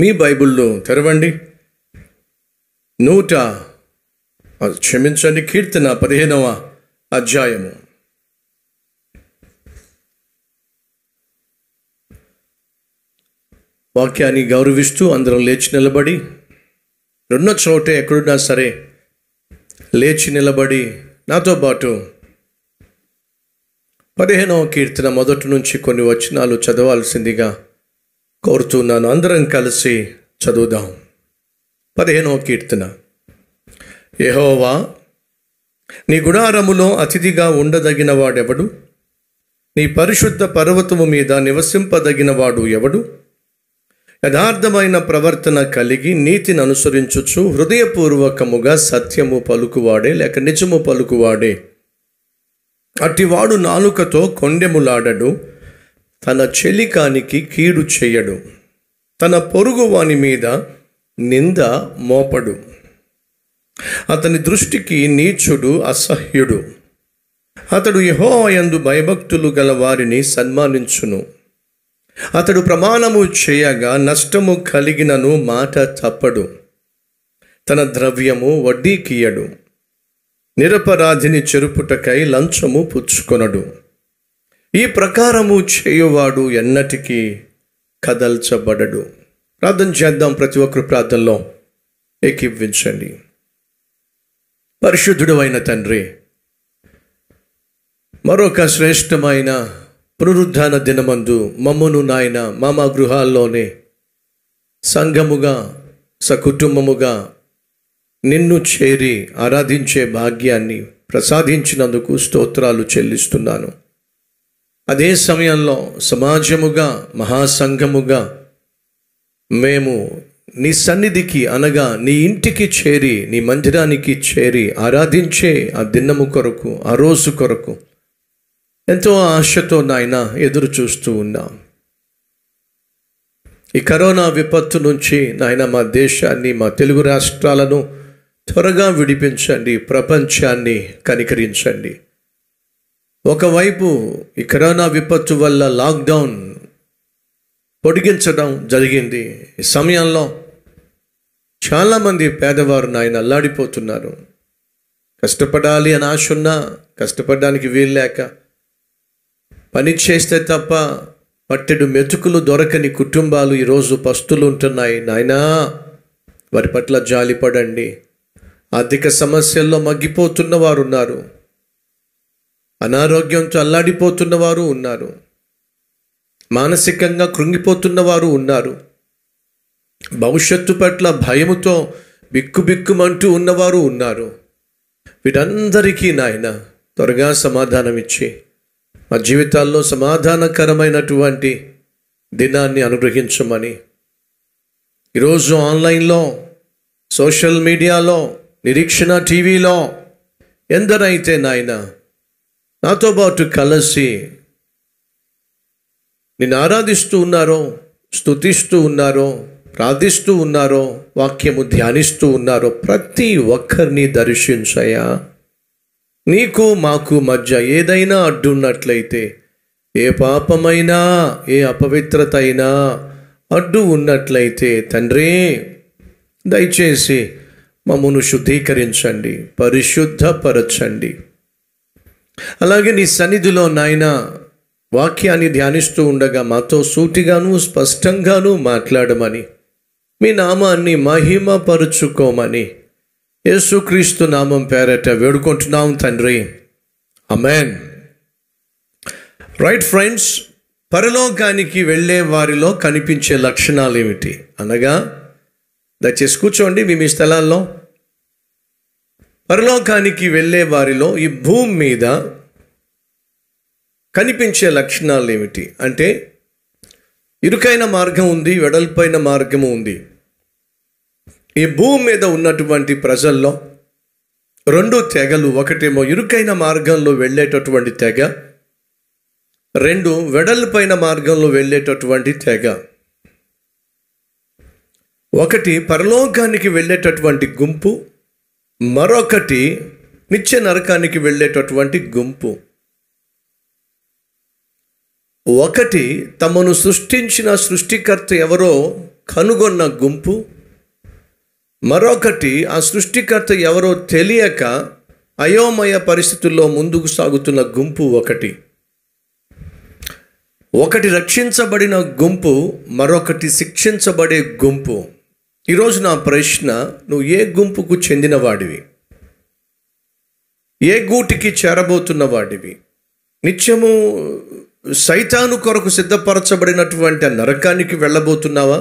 మీ బైబిల్ను తెరవండి నూట క్షమించండి కీర్తన పదిహేనవ అధ్యాయము వాక్యాన్ని గౌరవిస్తూ అందరం లేచి నిలబడి రెండు చోట ఎక్కడున్నా సరే లేచి నిలబడి నాతో పాటు పదిహేనవ కీర్తన మొదటి నుంచి కొన్ని వచనాలు చదవాల్సిందిగా కోరుతున్నాను అందరం కలిసి చదువుదాం పదిహేనో కీర్తన యహోవా నీ గుడారములో అతిథిగా ఉండదగిన వాడెవడు నీ పరిశుద్ధ పర్వతము మీద నివసింపదగినవాడు ఎవడు యథార్థమైన ప్రవర్తన కలిగి నీతిని అనుసరించుచు హృదయపూర్వకముగా సత్యము పలుకువాడే లేక నిజము పలుకువాడే అట్టివాడు నాలుకతో కొండెములాడడు తన చెలికానికి కీడు చేయడు తన పొరుగువాని మీద నింద మోపడు అతని దృష్టికి నీచుడు అసహ్యుడు అతడు యహోయందు భయభక్తులు గల వారిని సన్మానించును అతడు ప్రమాణము చేయగా నష్టము కలిగినను మాట తప్పడు తన ద్రవ్యము వడ్డీకియడు నిరపరాధిని చెరుపుటకై లంచము పుచ్చుకొనడు ఈ ప్రకారము చేయువాడు ఎన్నటికీ కదల్చబడడు ప్రార్థన చేద్దాం ప్రతి ఒక్కరు ప్రార్థనలో ఏకీవించండి పరిశుద్ధుడు అయిన తండ్రి మరొక శ్రేష్టమైన పునరుద్ధాన దినమందు మమ్మను నాయన మామా గృహాల్లోనే సంఘముగా సకుటుంబముగా నిన్ను చేరి ఆరాధించే భాగ్యాన్ని ప్రసాదించినందుకు స్తోత్రాలు చెల్లిస్తున్నాను అదే సమయంలో సమాజముగా మహాసంఘముగా మేము నీ సన్నిధికి అనగా నీ ఇంటికి చేరి నీ మందిరానికి చేరి ఆరాధించే ఆ దిన్నము కొరకు ఆ రోజు కొరకు ఎంతో ఆశతో నాయన ఎదురు చూస్తూ ఉన్నాం ఈ కరోనా విపత్తు నుంచి నాయన మా దేశాన్ని మా తెలుగు రాష్ట్రాలను త్వరగా విడిపించండి ప్రపంచాన్ని కనికరించండి ఒకవైపు ఈ కరోనా విపత్తు వల్ల లాక్డౌన్ పొడిగించడం జరిగింది ఈ సమయంలో చాలామంది పేదవారు నాయన అల్లాడిపోతున్నారు కష్టపడాలి అని ఆశ ఉన్నా కష్టపడడానికి వీల్లేక పని చేస్తే తప్ప పట్టెడు మెతుకులు దొరకని కుటుంబాలు ఈరోజు పస్తులు ఉంటున్నాయి నాయనా వారి పట్ల జాలిపడండి ఆర్థిక సమస్యల్లో మగ్గిపోతున్న వారు ఉన్నారు అనారోగ్యం చల్లాడిపోతున్నవారు ఉన్నారు మానసికంగా కృంగిపోతున్నవారు ఉన్నారు భవిష్యత్తు పట్ల భయముతో బిక్కుబిక్కుమంటూ ఉన్నవారు ఉన్నారు వీటందరికీ నాయన త్వరగా సమాధానం ఇచ్చి మా జీవితాల్లో సమాధానకరమైనటువంటి దినాన్ని అనుగ్రహించమని ఈరోజు ఆన్లైన్లో సోషల్ మీడియాలో నిరీక్షణ టీవీలో ఎందరైతే నాయనా నాతో పాటు కలిసి నిన్ను ఆరాధిస్తూ ఉన్నారో స్థుతిస్తూ ఉన్నారో ప్రార్థిస్తూ ఉన్నారో వాక్యము ధ్యానిస్తూ ఉన్నారో ప్రతి ఒక్కరిని దర్శించయా నీకు మాకు మధ్య ఏదైనా అడ్డున్నట్లయితే ఏ పాపమైనా ఏ అపవిత్రత అయినా అడ్డు ఉన్నట్లయితే తండ్రి దయచేసి మమ్మను శుద్ధీకరించండి పరిశుద్ధపరచండి అలాగే నీ సన్నిధిలో నాయన వాక్యాన్ని ధ్యానిస్తూ ఉండగా మాతో సూటిగాను స్పష్టంగాను మాట్లాడమని మీ నామాన్ని మహిమపరుచుకోమని యేసుక్రీస్తు నామం పేరట వేడుకుంటున్నాం తండ్రి అమెన్ రైట్ ఫ్రెండ్స్ పరలోకానికి వెళ్ళే వారిలో కనిపించే లక్షణాలు ఏమిటి అనగా దయచేసి కూర్చోండి మీ మీ స్థలాల్లో పరలోకానికి వెళ్ళే వారిలో ఈ భూమి మీద కనిపించే లక్షణాలు ఏమిటి అంటే ఇరుకైన మార్గం ఉంది వెడల్పైన మార్గము ఉంది ఈ భూమి మీద ఉన్నటువంటి ప్రజల్లో రెండు తెగలు ఒకటేమో ఇరుకైన మార్గంలో వెళ్ళేటటువంటి తెగ రెండు వెడల్పైన మార్గంలో వెళ్ళేటటువంటి తెగ ఒకటి పరలోకానికి వెళ్ళేటటువంటి గుంపు మరొకటి నిత్య నరకానికి వెళ్ళేటటువంటి గుంపు ఒకటి తమను సృష్టించిన సృష్టికర్త ఎవరో కనుగొన్న గుంపు మరొకటి ఆ సృష్టికర్త ఎవరో తెలియక అయోమయ పరిస్థితుల్లో ముందుకు సాగుతున్న గుంపు ఒకటి ఒకటి రక్షించబడిన గుంపు మరొకటి శిక్షించబడే గుంపు ఈరోజు నా ప్రశ్న నువ్వు ఏ గుంపుకు చెందినవాడివి ఏ గూటికి చేరబోతున్న వాడివి నిత్యము సైతాను కొరకు సిద్ధపరచబడినటువంటి నరకానికి వెళ్ళబోతున్నావా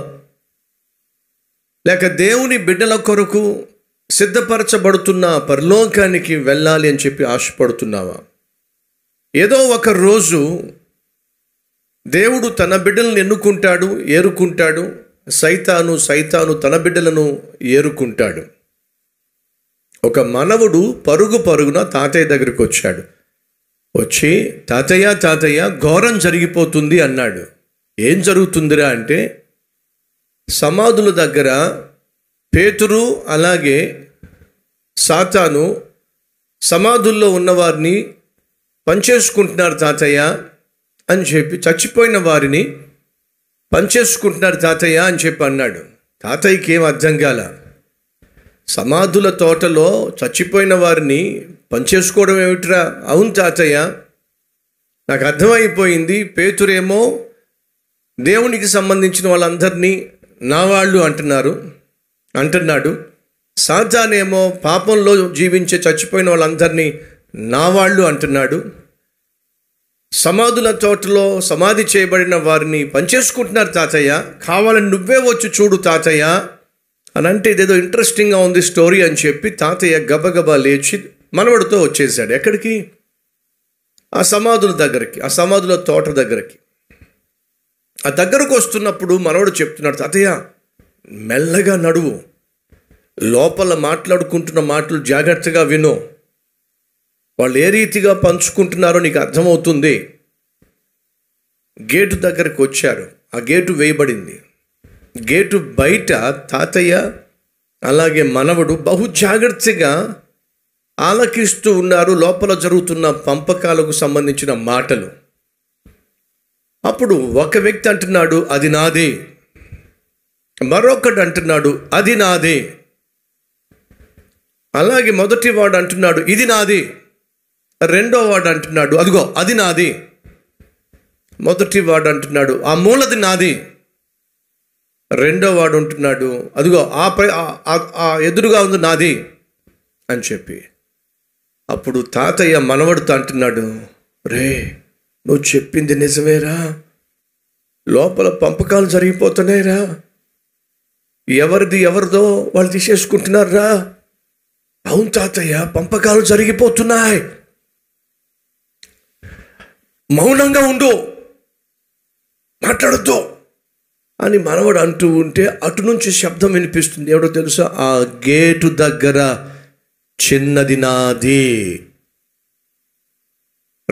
లేక దేవుని బిడ్డల కొరకు సిద్ధపరచబడుతున్న పరలోకానికి వెళ్ళాలి అని చెప్పి ఆశపడుతున్నావా ఏదో ఒక రోజు దేవుడు తన బిడ్డలను ఎన్నుకుంటాడు ఏరుకుంటాడు సైతాను సైతాను తన బిడ్డలను ఏరుకుంటాడు ఒక మనవుడు పరుగు పరుగున తాతయ్య దగ్గరికి వచ్చాడు వచ్చి తాతయ్య తాతయ్య ఘోరం జరిగిపోతుంది అన్నాడు ఏం జరుగుతుందిరా అంటే సమాధుల దగ్గర పేతురు అలాగే సాతాను సమాధుల్లో ఉన్నవారిని పనిచేసుకుంటున్నారు తాతయ్య అని చెప్పి చచ్చిపోయిన వారిని పనిచేసుకుంటున్నారు తాతయ్య అని చెప్పి అన్నాడు తాతయ్యకి ఏం అర్థం కాల సమాధుల తోటలో చచ్చిపోయిన వారిని పనిచేసుకోవడం ఏమిట్రా అవును తాతయ్య నాకు అర్థమైపోయింది పేతురేమో దేవునికి సంబంధించిన వాళ్ళందరినీ నా వాళ్ళు అంటున్నారు అంటున్నాడు సాతానేమో పాపంలో జీవించే చచ్చిపోయిన వాళ్ళందరినీ నా వాళ్ళు అంటున్నాడు సమాధుల తోటలో సమాధి చేయబడిన వారిని పనిచేసుకుంటున్నారు తాతయ్య కావాలని నువ్వే వచ్చి చూడు తాతయ్య అని అంటే ఇదేదో ఇంట్రెస్టింగ్గా ఉంది స్టోరీ అని చెప్పి తాతయ్య గబగబా లేచి మనవడితో వచ్చేసాడు ఎక్కడికి ఆ సమాధుల దగ్గరికి ఆ సమాధుల తోట దగ్గరికి ఆ దగ్గరకు వస్తున్నప్పుడు మనవడు చెప్తున్నాడు తాతయ్య మెల్లగా నడువు లోపల మాట్లాడుకుంటున్న మాటలు జాగ్రత్తగా విను వాళ్ళు ఏ రీతిగా పంచుకుంటున్నారో నీకు అర్థమవుతుంది గేటు దగ్గరకు వచ్చారు ఆ గేటు వేయబడింది గేటు బయట తాతయ్య అలాగే మనవడు బహు జాగ్రత్తగా ఆలకిస్తూ ఉన్నారు లోపల జరుగుతున్న పంపకాలకు సంబంధించిన మాటలు అప్పుడు ఒక వ్యక్తి అంటున్నాడు అది నాదే మరొకటి అంటున్నాడు అది నాదే అలాగే మొదటి వాడు అంటున్నాడు ఇది నాది రెండో వాడు అంటున్నాడు అదిగో అది నాది మొదటి వాడు అంటున్నాడు ఆ మూలది నాది రెండో వాడు అంటున్నాడు అదిగో ఆ ఎదురుగా ఉంది నాది అని చెప్పి అప్పుడు తాతయ్య మనవడుతో అంటున్నాడు రే నువ్వు చెప్పింది నిజమేరా లోపల పంపకాలు జరిగిపోతున్నాయిరా ఎవరిది ఎవరిదో వాళ్ళు తీసేసుకుంటున్నారా అవును తాతయ్య పంపకాలు జరిగిపోతున్నాయి మౌనంగా ఉండు మాట్లాడద్దు అని మనవడు అంటూ ఉంటే అటు నుంచి శబ్దం వినిపిస్తుంది ఎవడో తెలుసా ఆ గేటు దగ్గర చిన్నది నాది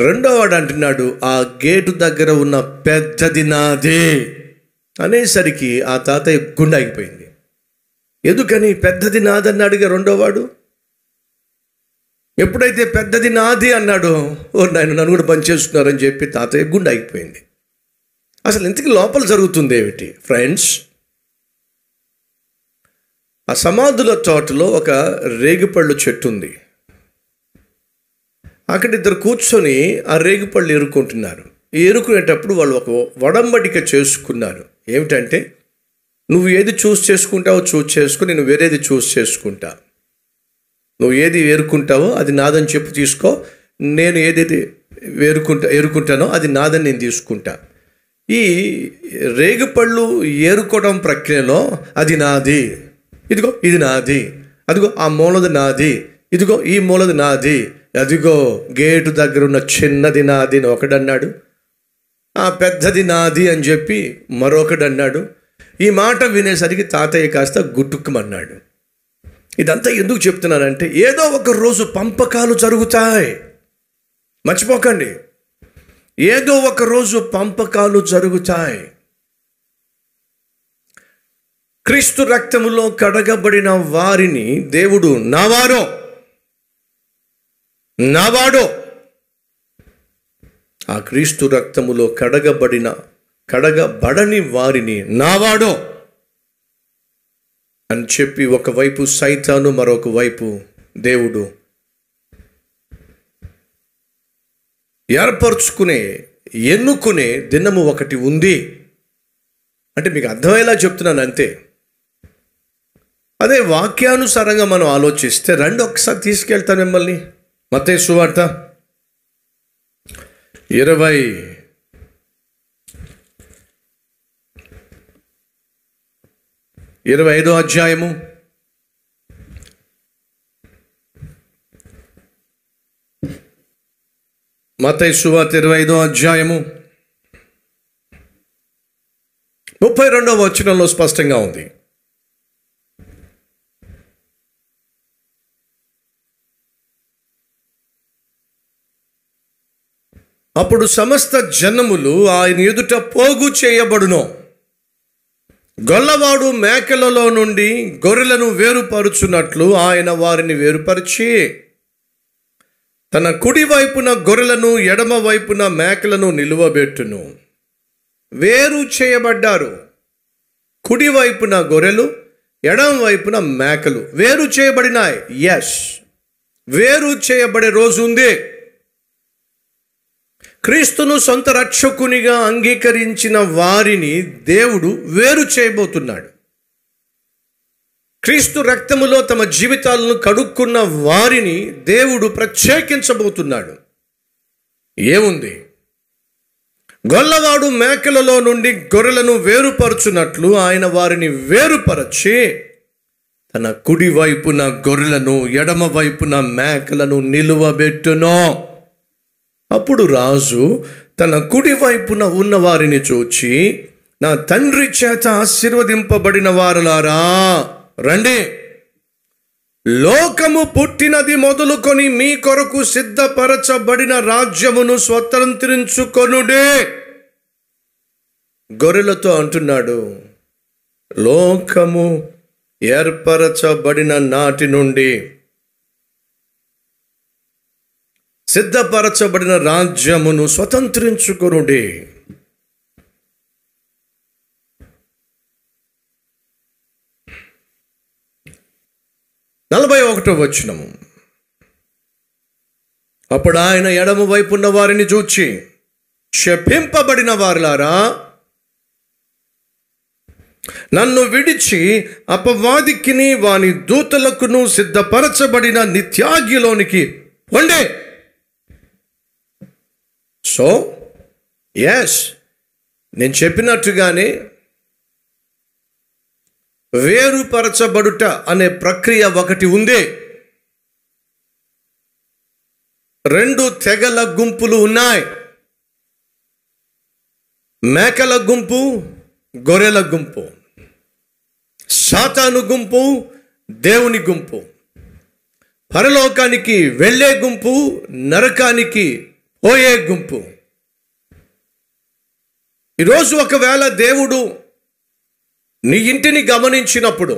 రెండోవాడు అంటున్నాడు ఆ గేటు దగ్గర ఉన్న పెద్దది నాది అనేసరికి ఆ తాతయ్య గుండాగిపోయింది ఎందుకని పెద్దది నాదని అడిగే రెండోవాడు ఎప్పుడైతే పెద్దది నాది అన్నాడు ఓ నన్ను నన్ను కూడా బంద్ చేస్తున్నారని చెప్పి తాతయ్య గుండాగిపోయింది అసలు ఇంతకీ లోపల జరుగుతుంది ఏమిటి ఫ్రెండ్స్ ఆ సమాధుల తోటలో ఒక రేగిపళ్ళు చెట్టు ఉంది అక్కడ ఇద్దరు కూర్చొని ఆ రేగిపళ్ళు ఏరుకుంటున్నారు ఎరుకునేటప్పుడు వాళ్ళు ఒక వడంబడిక చేసుకున్నారు ఏమిటంటే నువ్వు ఏది చూస్ చేసుకుంటావో చూస్ చేసుకుని నేను వేరేది చూస్ చేసుకుంటా నువ్వు ఏది ఎరుకుంటావో అది నాదని చెప్పు తీసుకో నేను ఏదైతే వేరుకుంటా ఏరుకుంటానో అది నాదని నేను తీసుకుంటా ఈ రేగుపళ్ళు ఏరుకోవడం ప్రక్రియలో అది నాది ఇదిగో ఇది నాది అదిగో ఆ మూలది నాది ఇదిగో ఈ మూలది నాది అదిగో గేటు దగ్గర ఉన్న చిన్నది నాది అని ఒకడన్నాడు ఆ పెద్దది నాది అని చెప్పి మరొకడన్నాడు ఈ మాట వినేసరికి తాతయ్య కాస్త గుట్టుక్కుమన్నాడు ఇదంతా ఎందుకు చెప్తున్నానంటే ఏదో ఒక రోజు పంపకాలు జరుగుతాయి మర్చిపోకండి ఏదో ఒక రోజు పంపకాలు జరుగుతాయి క్రీస్తు రక్తములో కడగబడిన వారిని దేవుడు నావారో నావాడో ఆ క్రీస్తు రక్తములో కడగబడిన కడగబడని వారిని నావాడో అని చెప్పి ఒకవైపు సైతాను మరొక వైపు దేవుడు ఏర్పరచుకునే ఎన్నుకునే దినము ఒకటి ఉంది అంటే మీకు అర్థమయ్యేలా చెప్తున్నాను అంతే అదే వాక్యానుసారంగా మనం ఆలోచిస్తే రెండు ఒకసారి తీసుకెళ్తాను మిమ్మల్ని మతే సువార్త ఇరవై ఇరవై ఐదో అధ్యాయము మతై సువార్త ఇరవై ఐదో అధ్యాయము ముప్పై రెండవ వచనంలో స్పష్టంగా ఉంది అప్పుడు సమస్త జనములు ఆయన ఎదుట పోగు చేయబడును గొల్లవాడు మేకలలో నుండి గొర్రెలను వేరుపరుచున్నట్లు ఆయన వారిని వేరుపరిచి తన కుడి వైపున గొర్రెలను ఎడమ వైపున మేకలను నిలువబెట్టును వేరు చేయబడ్డారు కుడి వైపున గొర్రెలు ఎడం వైపున మేకలు వేరు చేయబడినాయి ఎస్ వేరు చేయబడే రోజు ఉంది క్రీస్తును సొంత రక్షకునిగా అంగీకరించిన వారిని దేవుడు వేరు చేయబోతున్నాడు క్రీస్తు రక్తములో తమ జీవితాలను కడుక్కున్న వారిని దేవుడు ప్రత్యేకించబోతున్నాడు ఏముంది గొల్లవాడు మేకలలో నుండి గొర్రెలను వేరుపరచునట్లు ఆయన వారిని వేరుపరచి తన కుడి వైపున గొర్రెలను ఎడమ వైపున మేకలను నిలువబెట్టును అప్పుడు రాజు తన కుడివైపున ఉన్న వారిని చూచి నా తండ్రి చేత ఆశీర్వదింపబడిన వారులారా రండి లోకము పుట్టినది మొదలుకొని మీ కొరకు సిద్ధపరచబడిన రాజ్యమును స్వతంత్రించుకొనుడే గొర్రెలతో అంటున్నాడు లోకము ఏర్పరచబడిన నాటి నుండి సిద్ధపరచబడిన రాజ్యమును స్వతంత్రించుకునుడి నలభై ఒకటో వచ్చినము అప్పుడు ఆయన ఎడమ వైపున్న వారిని చూచి క్షపింపబడిన వారిలారా నన్ను విడిచి అపవాదికిని వాని దూతలకును సిద్ధపరచబడిన నిత్యాగ్యలోనికి వండే సో ఎస్ నేను చెప్పినట్టుగానే వేరుపరచబడుట అనే ప్రక్రియ ఒకటి ఉంది రెండు తెగల గుంపులు ఉన్నాయి మేకల గుంపు గొర్రెల గుంపు సాతాను గుంపు దేవుని గుంపు పరలోకానికి వెళ్ళే గుంపు నరకానికి ఓయే గుంపు ఈరోజు ఒకవేళ దేవుడు నీ ఇంటిని గమనించినప్పుడు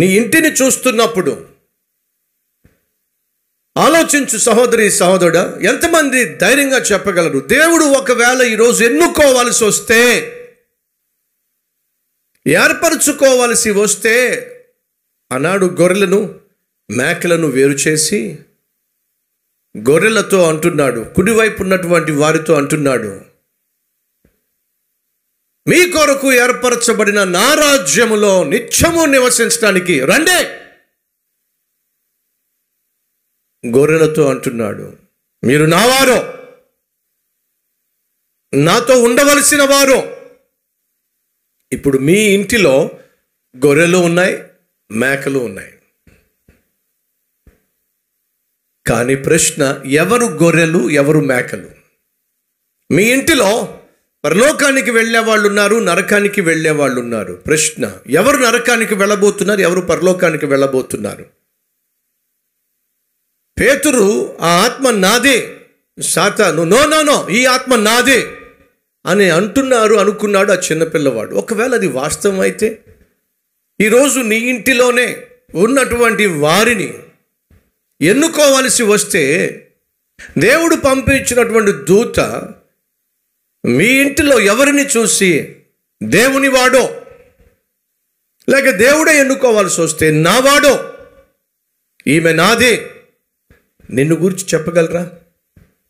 నీ ఇంటిని చూస్తున్నప్పుడు ఆలోచించు సహోదరి సహోదరుడు ఎంతమంది ధైర్యంగా చెప్పగలరు దేవుడు ఒకవేళ ఈరోజు ఎన్నుకోవాల్సి వస్తే ఏర్పరచుకోవలసి వస్తే ఆనాడు గొర్రెలను మేకలను వేరు చేసి గొర్రెలతో అంటున్నాడు కుడివైపు ఉన్నటువంటి వారితో అంటున్నాడు మీ కొరకు ఏర్పరచబడిన నా రాజ్యములో నిత్యము నివసించడానికి రండే గొర్రెలతో అంటున్నాడు మీరు నావారో నాతో ఉండవలసిన వారు ఇప్పుడు మీ ఇంటిలో గొర్రెలు ఉన్నాయి మేకలు ఉన్నాయి కానీ ప్రశ్న ఎవరు గొర్రెలు ఎవరు మేకలు మీ ఇంటిలో పరలోకానికి వెళ్ళే వాళ్ళు ఉన్నారు నరకానికి వెళ్ళే వాళ్ళు ఉన్నారు ప్రశ్న ఎవరు నరకానికి వెళ్ళబోతున్నారు ఎవరు పరలోకానికి వెళ్ళబోతున్నారు పేతురు ఆ ఆత్మ నాదే సాతాను నో నో నో ఈ ఆత్మ నాదే అని అంటున్నారు అనుకున్నాడు ఆ చిన్నపిల్లవాడు ఒకవేళ అది వాస్తవం అయితే ఈరోజు నీ ఇంటిలోనే ఉన్నటువంటి వారిని ఎన్నుకోవలసి వస్తే దేవుడు పంపించినటువంటి దూత మీ ఇంటిలో ఎవరిని చూసి దేవుని వాడో లేక దేవుడే ఎన్నుకోవాల్సి వస్తే నావాడో ఈమె నాదే నిన్ను గురించి చెప్పగలరా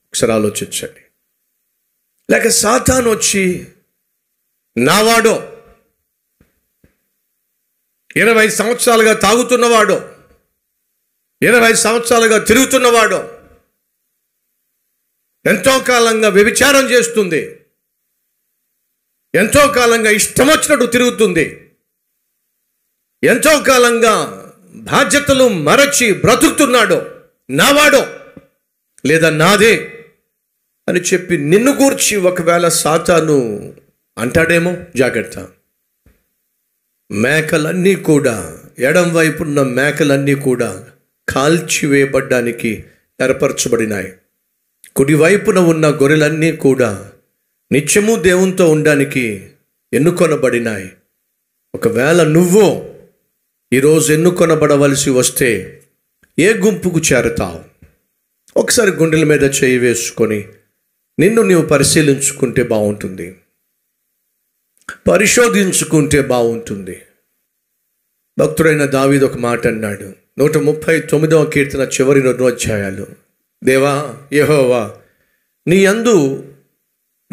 ఒకసారి ఆలోచించండి లేక సాతాన్ వచ్చి నావాడో ఇరవై సంవత్సరాలుగా తాగుతున్నవాడో ఇరవై సంవత్సరాలుగా తిరుగుతున్నవాడు ఎంతో కాలంగా వ్యభిచారం చేస్తుంది ఎంతో కాలంగా ఇష్టం వచ్చినట్టు తిరుగుతుంది ఎంతో కాలంగా బాధ్యతలు మరచి బ్రతుకుతున్నాడు నావాడు లేదా నాదే అని చెప్పి నిన్ను గూర్చి ఒకవేళ సాతాను అంటాడేమో జాగ్రత్త మేకలన్నీ కూడా ఎడం వైపున్న మేకలన్నీ కూడా కాల్చివేయబడ్డానికి ఏర్పరచబడినాయి కుడివైపున ఉన్న గొర్రెలన్నీ కూడా నిత్యము దేవునితో ఉండడానికి ఎన్నుకొనబడినాయి ఒకవేళ నువ్వు ఈరోజు ఎన్నుకొనబడవలసి వస్తే ఏ గుంపుకు చేరుతావు ఒకసారి గుండెల మీద చేయి వేసుకొని నిన్ను నీవు పరిశీలించుకుంటే బాగుంటుంది పరిశోధించుకుంటే బాగుంటుంది భక్తుడైన దావీద్ ఒక మాట అన్నాడు నూట ముప్పై తొమ్మిదవ కీర్తన చివరి రెండు అధ్యాయాలు దేవా యహోవా నీ యందు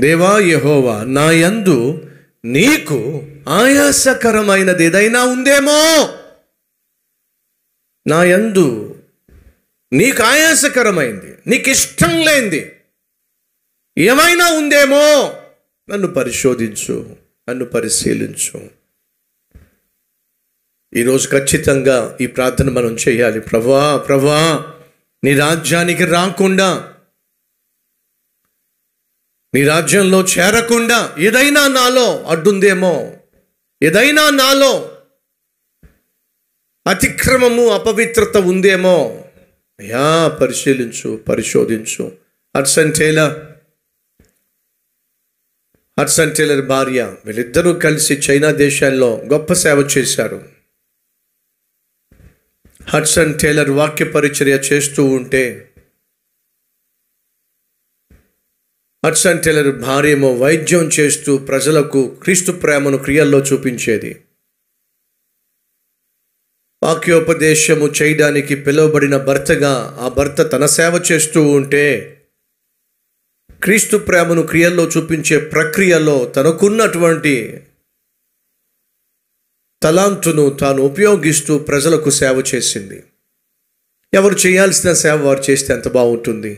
దేవా యహోవా నా యందు నీకు ఆయాసకరమైనది ఏదైనా ఉందేమో నా యందు నీకు ఆయాసకరమైంది నీకు ఇష్టం లేనిది ఏమైనా ఉందేమో నన్ను పరిశోధించు నన్ను పరిశీలించు ఈరోజు ఖచ్చితంగా ఈ ప్రార్థన మనం చేయాలి ప్రభా ప్రభా నీ రాజ్యానికి రాకుండా నీ రాజ్యంలో చేరకుండా ఏదైనా నాలో అడ్డుందేమో ఏదైనా నాలో అతిక్రమము అపవిత్రత ఉందేమో అయా పరిశీలించు పరిశోధించు అర్సన్ టైలర్ హడ్సన్ టైలర్ భార్య వీళ్ళిద్దరూ కలిసి చైనా దేశాల్లో గొప్ప సేవ చేశారు హడ్సన్ టేలర్ వాక్య పరిచర్య చేస్తూ ఉంటే హడ్సన్ టేలర్ భార్యమో వైద్యం చేస్తూ ప్రజలకు క్రీస్తు ప్రేమను క్రియల్లో చూపించేది వాక్యోపదేశము చేయడానికి పిలువబడిన భర్తగా ఆ భర్త తన సేవ చేస్తూ ఉంటే క్రీస్తు ప్రేమను క్రియల్లో చూపించే ప్రక్రియలో తనకున్నటువంటి తలాంతును తాను ఉపయోగిస్తూ ప్రజలకు సేవ చేసింది ఎవరు చేయాల్సిన సేవ వారు చేస్తే ఎంత బాగుంటుంది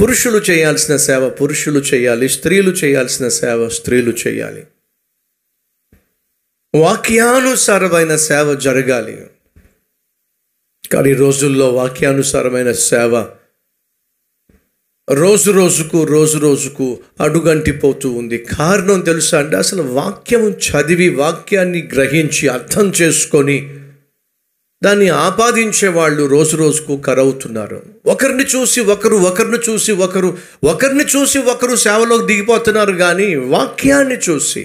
పురుషులు చేయాల్సిన సేవ పురుషులు చేయాలి స్త్రీలు చేయాల్సిన సేవ స్త్రీలు చేయాలి వాక్యానుసారమైన సేవ జరగాలి కానీ రోజుల్లో వాక్యానుసారమైన సేవ రోజు రోజుకు రోజు రోజుకు అడుగంటిపోతూ ఉంది కారణం తెలుసా అంటే అసలు వాక్యం చదివి వాక్యాన్ని గ్రహించి అర్థం చేసుకొని దాన్ని ఆపాదించే వాళ్ళు రోజు రోజుకు కరవుతున్నారు ఒకరిని చూసి ఒకరు ఒకరిని చూసి ఒకరు ఒకరిని చూసి ఒకరు సేవలోకి దిగిపోతున్నారు కానీ వాక్యాన్ని చూసి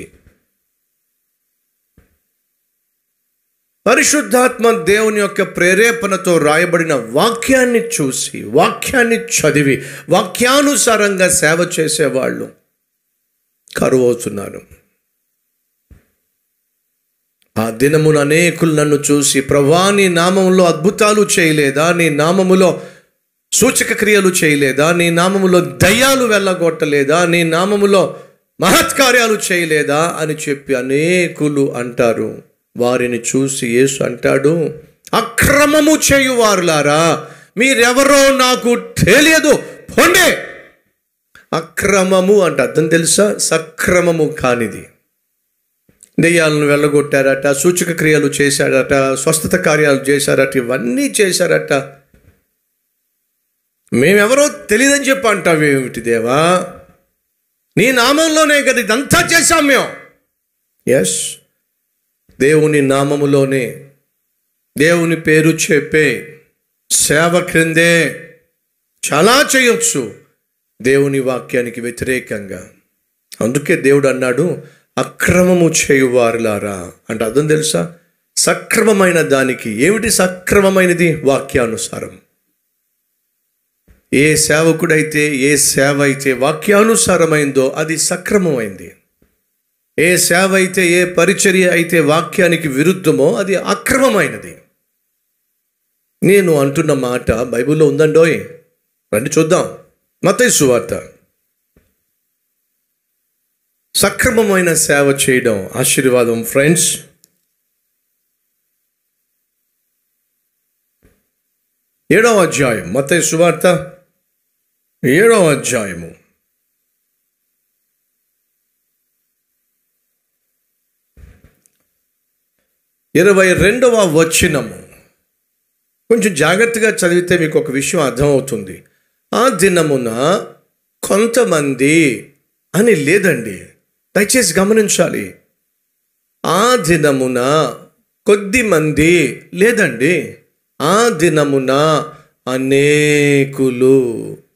పరిశుద్ధాత్మ దేవుని యొక్క ప్రేరేపణతో రాయబడిన వాక్యాన్ని చూసి వాక్యాన్ని చదివి వాక్యానుసారంగా సేవ చేసేవాళ్ళు కరువవుతున్నారు ఆ దినమున అనేకులు నన్ను చూసి ప్రభా నీ నామములో అద్భుతాలు చేయలేదా నీ నామములో సూచక క్రియలు చేయలేదా నీ నామములో దయ్యాలు వెళ్ళగొట్టలేదా నీ నామములో మహత్కార్యాలు చేయలేదా అని చెప్పి అనేకులు అంటారు వారిని చూసి యేసు అంటాడు అక్రమము చేయువారులారా మీరెవరో నాకు తెలియదు పొండే అక్రమము అంటే అర్థం తెలుసా సక్రమము కానిది దెయ్యాలను వెళ్ళగొట్టారట సూచక క్రియలు చేశాడట స్వస్థత కార్యాలు చేశారట ఇవన్నీ చేశారట మేమెవరో తెలియదని చెప్పి ఏమిటి దేవా నీ నామంలోనే కదా ఇదంతా చేశాం మేము ఎస్ దేవుని నామములోనే దేవుని పేరు చెప్పే సేవ క్రిందే చాలా చేయొచ్చు దేవుని వాక్యానికి వ్యతిరేకంగా అందుకే దేవుడు అన్నాడు అక్రమము చేయువారులారా అంటే అర్థం తెలుసా సక్రమమైన దానికి ఏమిటి సక్రమమైనది వాక్యానుసారం ఏ సేవకుడైతే ఏ సేవ అయితే వాక్యానుసారమైందో అది సక్రమమైంది ఏ సేవ అయితే ఏ పరిచర్య అయితే వాక్యానికి విరుద్ధమో అది అక్రమమైనది నేను అంటున్న మాట బైబిల్లో ఉందండోయ్ రండి చూద్దాం మతై సువార్త సక్రమమైన సేవ చేయడం ఆశీర్వాదం ఫ్రెండ్స్ ఏడవ అధ్యాయం మతై సువార్త ఏడవ అధ్యాయము ఇరవై రెండవ వచనము కొంచెం జాగ్రత్తగా చదివితే మీకు ఒక విషయం అర్థమవుతుంది ఆ దినమున కొంతమంది అని లేదండి దయచేసి గమనించాలి ఆ దినమున కొద్ది మంది లేదండి ఆ దినమున అనేకులు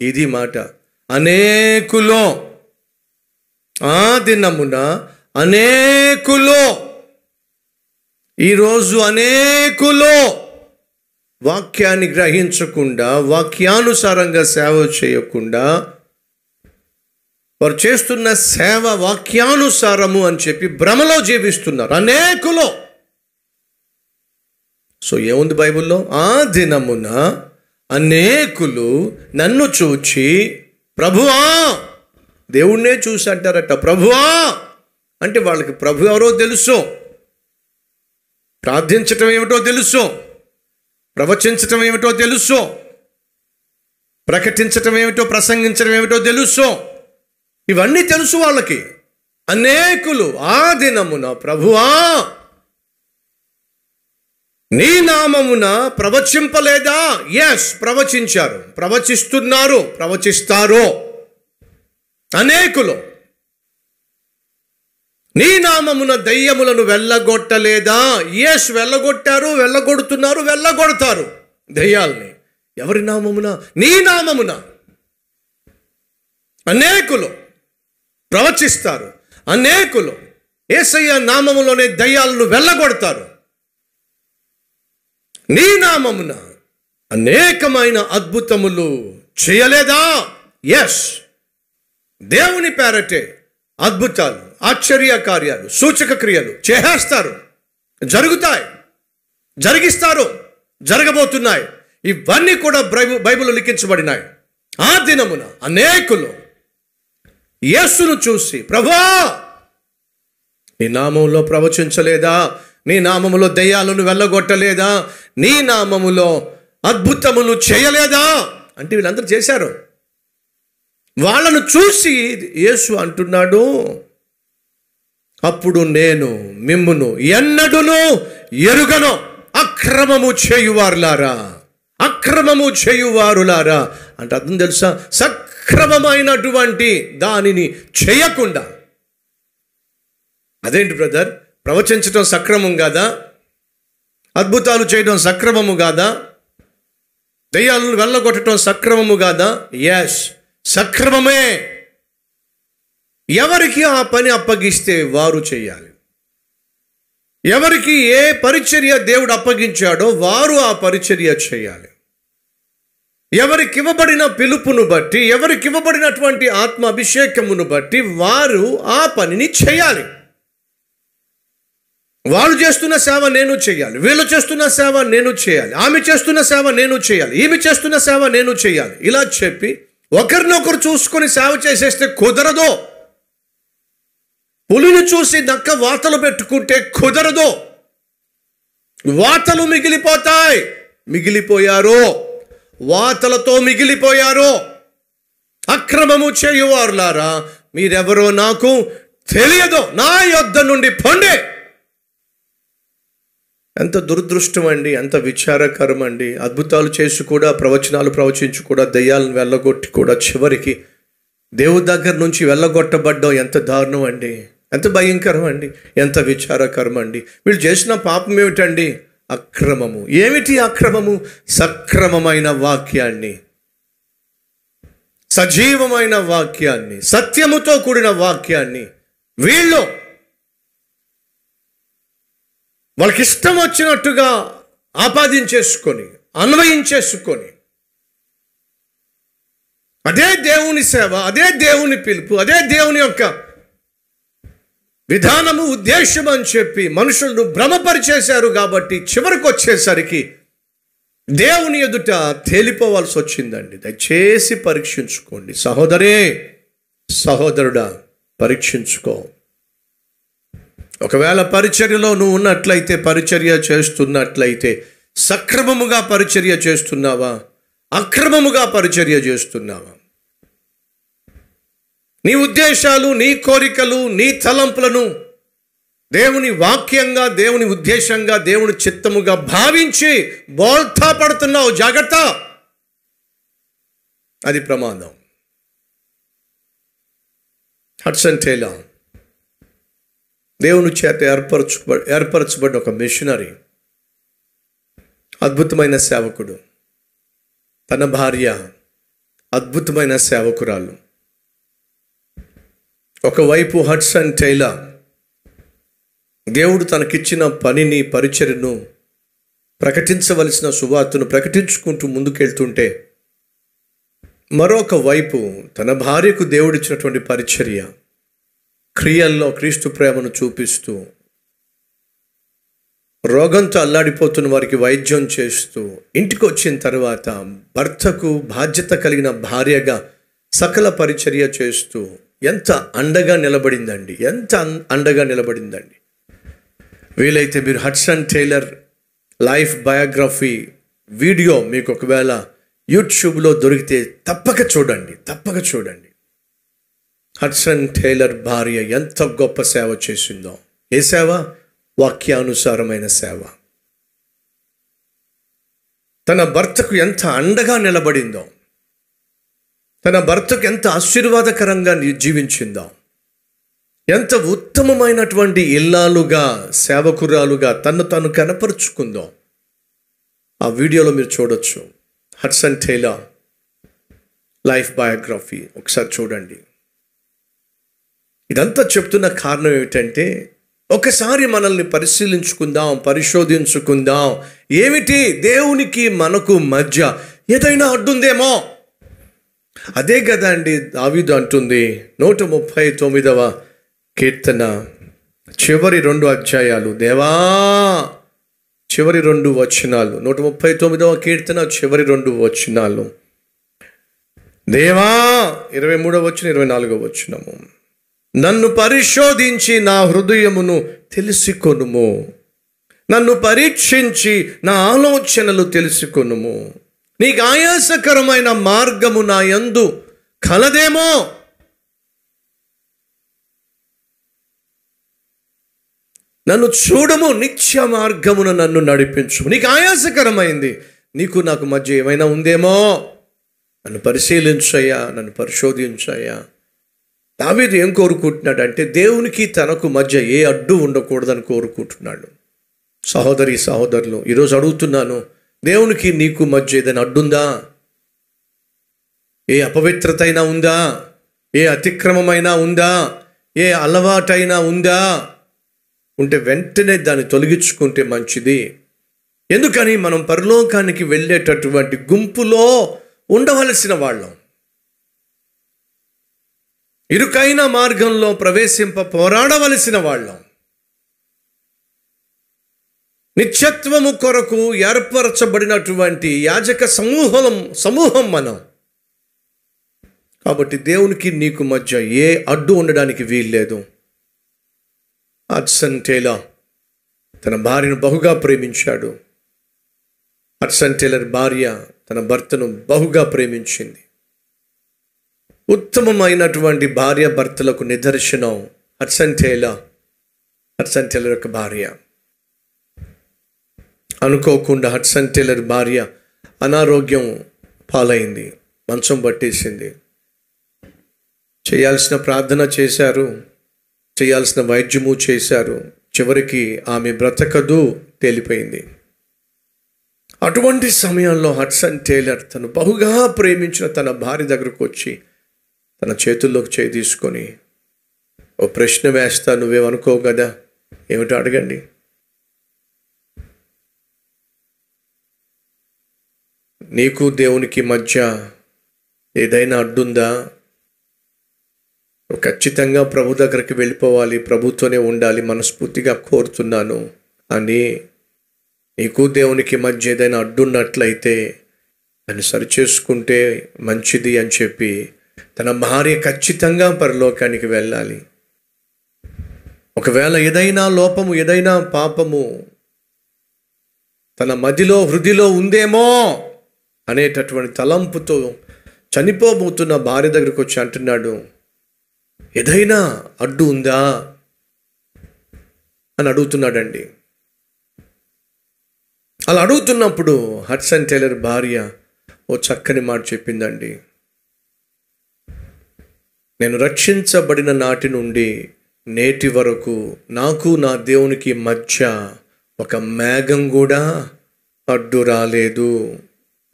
ఇది మాట అనేకులో ఆ దినమున అనేకులో ఈరోజు అనేకులు వాక్యాన్ని గ్రహించకుండా వాక్యానుసారంగా సేవ చేయకుండా వారు చేస్తున్న సేవ వాక్యానుసారము అని చెప్పి భ్రమలో జీవిస్తున్నారు అనేకులు సో ఏముంది బైబిల్లో ఆ దినమున అనేకులు నన్ను చూచి ప్రభువా దేవుణ్ణే చూసి అంటారట ప్రభువా అంటే వాళ్ళకి ప్రభు ఎవరో తెలుసు ప్రార్థించటం ఏమిటో తెలుసు ప్రవచించటం ఏమిటో తెలుసు ప్రకటించటం ఏమిటో ప్రసంగించడం ఏమిటో తెలుసు ఇవన్నీ తెలుసు వాళ్ళకి అనేకులు ఆ దినమున ప్రభువా నీ నామమున ప్రవచింపలేదా ఎస్ ప్రవచించారు ప్రవచిస్తున్నారు ప్రవచిస్తారు అనేకులు నీ నామమున దయ్యములను వెళ్ళగొట్టలేదా ఎస్ వెళ్ళగొట్టారు వెళ్ళగొడుతున్నారు వెళ్ళగొడతారు దయ్యాల్ని ఎవరి నామమున నీ నామమున అనేకులు ప్రవచిస్తారు అనేకులు ఏసయ్య నామములోనే దయ్యాలను వెళ్ళగొడతారు నీ నామమున అనేకమైన అద్భుతములు చేయలేదా ఎస్ దేవుని పేరటే అద్భుతాలు ఆశ్చర్య కార్యాలు సూచక క్రియలు చేసేస్తారు జరుగుతాయి జరిగిస్తారు జరగబోతున్నాయి ఇవన్నీ కూడా బైబు లిఖించబడినాయి ఆ దినమున అనేకులు యేసును చూసి ప్రభా నీ నామంలో ప్రవచించలేదా నీ నామములో దయ్యాలను వెళ్ళగొట్టలేదా నీ నామములో అద్భుతములు చేయలేదా అంటే వీళ్ళందరూ చేశారు వాళ్ళను చూసి యేసు అంటున్నాడు అప్పుడు నేను మిమ్మును ఎన్నడును ఎరుగను అక్రమము చేయువారులారా అక్రమము చేయువారులారా అంటే అర్థం తెలుసా సక్రమమైనటువంటి దానిని చేయకుండా అదేంటి బ్రదర్ ప్రవచించటం సక్రమం కాదా అద్భుతాలు చేయడం సక్రమము కాదా దయ్యాలను వెళ్ళగొట్టడం సక్రమము కాదా ఎస్ సక్రమమే ఎవరికి ఆ పని అప్పగిస్తే వారు చేయాలి ఎవరికి ఏ పరిచర్య దేవుడు అప్పగించాడో వారు ఆ పరిచర్య చేయాలి ఎవరికి ఇవ్వబడిన పిలుపును బట్టి ఎవరికి ఇవ్వబడినటువంటి ఆత్మ అభిషేకమును బట్టి వారు ఆ పనిని చేయాలి వాళ్ళు చేస్తున్న సేవ నేను చేయాలి వీళ్ళు చేస్తున్న సేవ నేను చేయాలి ఆమె చేస్తున్న సేవ నేను చేయాలి ఈమె చేస్తున్న సేవ నేను చేయాలి ఇలా చెప్పి ఒకరినొకరు చూసుకొని సేవ చేసేస్తే కుదరదో పులిని చూసి నక్క వాతలు పెట్టుకుంటే కుదరదు వాతలు మిగిలిపోతాయి మిగిలిపోయారు వాతలతో మిగిలిపోయారు అక్రమము చేయువారులారా మీరెవరో నాకు తెలియదు నా యొద్ద నుండి పొండే ఎంత దురదృష్టం అండి ఎంత విచారకరం అండి అద్భుతాలు చేసి కూడా ప్రవచనాలు ప్రవచించి కూడా దయ్యాలను వెళ్ళగొట్టి కూడా చివరికి దేవుడి దగ్గర నుంచి వెళ్ళగొట్టబడ్డం ఎంత దారుణం అండి ఎంత భయంకరం అండి ఎంత విచారకరం అండి వీళ్ళు చేసిన పాపం ఏమిటండి అక్రమము ఏమిటి అక్రమము సక్రమమైన వాక్యాన్ని సజీవమైన వాక్యాన్ని సత్యముతో కూడిన వాక్యాన్ని వీళ్ళు వాళ్ళకి ఇష్టం వచ్చినట్టుగా ఆపాదించేసుకొని అన్వయించేసుకొని అదే దేవుని సేవ అదే దేవుని పిలుపు అదే దేవుని యొక్క విధానము ఉద్దేశం అని చెప్పి మనుషులను భ్రమపరిచేశారు కాబట్టి చివరికి వచ్చేసరికి దేవుని ఎదుట తేలిపోవాల్సి వచ్చిందండి దయచేసి పరీక్షించుకోండి సహోదరే సహోదరుడా పరీక్షించుకో ఒకవేళ పరిచర్యలో నువ్వు ఉన్నట్లయితే పరిచర్య చేస్తున్నట్లయితే సక్రమముగా పరిచర్య చేస్తున్నావా అక్రమముగా పరిచర్య చేస్తున్నావా నీ ఉద్దేశాలు నీ కోరికలు నీ తలంపులను దేవుని వాక్యంగా దేవుని ఉద్దేశంగా దేవుని చిత్తముగా భావించి బోల్తా పడుతున్నావు జాగ్రత్త అది ప్రమాదం హట్సన్ టేలా దేవుని చేత ఏర్పరచు ఏర్పరచబడిన ఒక మిషనరీ అద్భుతమైన సేవకుడు తన భార్య అద్భుతమైన సేవకురాలు ఒకవైపు హట్స్ అండ్ టైలర్ దేవుడు తనకిచ్చిన పనిని పరిచర్ను ప్రకటించవలసిన సువార్తను ప్రకటించుకుంటూ ముందుకెళ్తుంటే మరొక వైపు తన భార్యకు దేవుడిచ్చినటువంటి పరిచర్య క్రియల్లో క్రీస్తు ప్రేమను చూపిస్తూ రోగంతో అల్లాడిపోతున్న వారికి వైద్యం చేస్తూ ఇంటికి వచ్చిన తర్వాత భర్తకు బాధ్యత కలిగిన భార్యగా సకల పరిచర్య చేస్తూ ఎంత అండగా నిలబడిందండి ఎంత అండగా నిలబడిందండి వీలైతే మీరు Hudson Taylor life biography video మీకు ఒకవేళ యూట్యూబ్లో దొరికితే తప్పక చూడండి తప్పక చూడండి హడ్సన్ టైలర్ భార్య ఎంత గొప్ప సేవ చేసిందో ఏ సేవ వాక్యానుసారమైన సేవ తన భర్తకు ఎంత అండగా నిలబడిందో తన భర్తకు ఎంత ఆశీర్వాదకరంగా జీవించిందో ఎంత ఉత్తమమైనటువంటి ఇల్లాలుగా సేవకురాలుగా తను తను కనపరుచుకుందో ఆ వీడియోలో మీరు చూడొచ్చు హట్సన్ టైలా లైఫ్ బయోగ్రఫీ ఒకసారి చూడండి ఇదంతా చెప్తున్న కారణం ఏమిటంటే ఒకసారి మనల్ని పరిశీలించుకుందాం పరిశోధించుకుందాం ఏమిటి దేవునికి మనకు మధ్య ఏదైనా అడ్డుందేమో అదే కదా అండి ఆవిధ అంటుంది నూట ముప్పై తొమ్మిదవ కీర్తన చివరి రెండు అధ్యాయాలు దేవా చివరి రెండు వచనాలు నూట ముప్పై తొమ్మిదవ కీర్తన చివరి రెండు వచనాలు దేవా ఇరవై మూడవ వచ్చిన ఇరవై నాలుగవ వచ్చినము నన్ను పరిశోధించి నా హృదయమును తెలుసుకొనుము నన్ను పరీక్షించి నా ఆలోచనలు తెలుసుకొనుము నీకు ఆయాసకరమైన మార్గము నా యందు కలదేమో నన్ను చూడము నిత్య మార్గమున నన్ను నడిపించు నీకు ఆయాసకరమైంది నీకు నాకు మధ్య ఏమైనా ఉందేమో నన్ను పరిశీలించయ్యా నన్ను పరిశోధించయ్యా దావీదు ఏం కోరుకుంటున్నాడంటే దేవునికి తనకు మధ్య ఏ అడ్డు ఉండకూడదని కోరుకుంటున్నాడు సహోదరి సహోదరులు ఈరోజు అడుగుతున్నాను దేవునికి నీకు మధ్య ఏదైనా అడ్డుందా ఏ అపవిత్రత అయినా ఉందా ఏ అతిక్రమమైనా ఉందా ఏ అలవాటైనా ఉందా ఉంటే వెంటనే దాన్ని తొలగించుకుంటే మంచిది ఎందుకని మనం పరలోకానికి వెళ్ళేటటువంటి గుంపులో ఉండవలసిన వాళ్ళం ఇరుకైన మార్గంలో ప్రవేశింప పోరాడవలసిన వాళ్ళం నిత్యత్వము కొరకు ఏర్పరచబడినటువంటి యాజక సమూహం సమూహం మనం కాబట్టి దేవునికి నీకు మధ్య ఏ అడ్డు ఉండడానికి వీల్లేదు అట్సన్ టేలా తన భార్యను బహుగా ప్రేమించాడు అట్సన్ టేలర్ భార్య తన భర్తను బహుగా ప్రేమించింది ఉత్తమమైనటువంటి భార్య భర్తలకు నిదర్శనం అట్సన్ టేలా అట్సన్ టేలర్ యొక్క భార్య అనుకోకుండా హట్సన్ టేలర్ భార్య అనారోగ్యం పాలైంది మంచం పట్టేసింది చేయాల్సిన ప్రార్థన చేశారు చేయాల్సిన వైద్యము చేశారు చివరికి ఆమె బ్రతకదు తేలిపోయింది అటువంటి సమయంలో హట్సన్ టేలర్ తను బహుగా ప్రేమించిన తన భార్య దగ్గరకు వచ్చి తన చేతుల్లోకి చేయి తీసుకొని ఓ ప్రశ్న వేస్తా నువ్వేమనుకోవు కదా ఏమిటో అడగండి నీకు దేవునికి మధ్య ఏదైనా అడ్డుందా ఖచ్చితంగా ప్రభు దగ్గరికి వెళ్ళిపోవాలి ప్రభుత్వనే ఉండాలి మనస్ఫూర్తిగా కోరుతున్నాను అని నీకు దేవునికి మధ్య ఏదైనా అడ్డున్నట్లయితే దాన్ని సరిచేసుకుంటే మంచిది అని చెప్పి తన భార్య ఖచ్చితంగా పరలోకానికి వెళ్ళాలి ఒకవేళ ఏదైనా లోపము ఏదైనా పాపము తన మదిలో హృదిలో ఉందేమో అనేటటువంటి తలంపుతో చనిపోబోతున్న భార్య దగ్గరకు వచ్చి అంటున్నాడు ఏదైనా అడ్డు ఉందా అని అడుగుతున్నాడండి అలా అడుగుతున్నప్పుడు హడ్సన్ టైలర్ భార్య ఓ చక్కని మాట చెప్పిందండి నేను రక్షించబడిన నాటి నుండి నేటి వరకు నాకు నా దేవునికి మధ్య ఒక మేఘం కూడా అడ్డు రాలేదు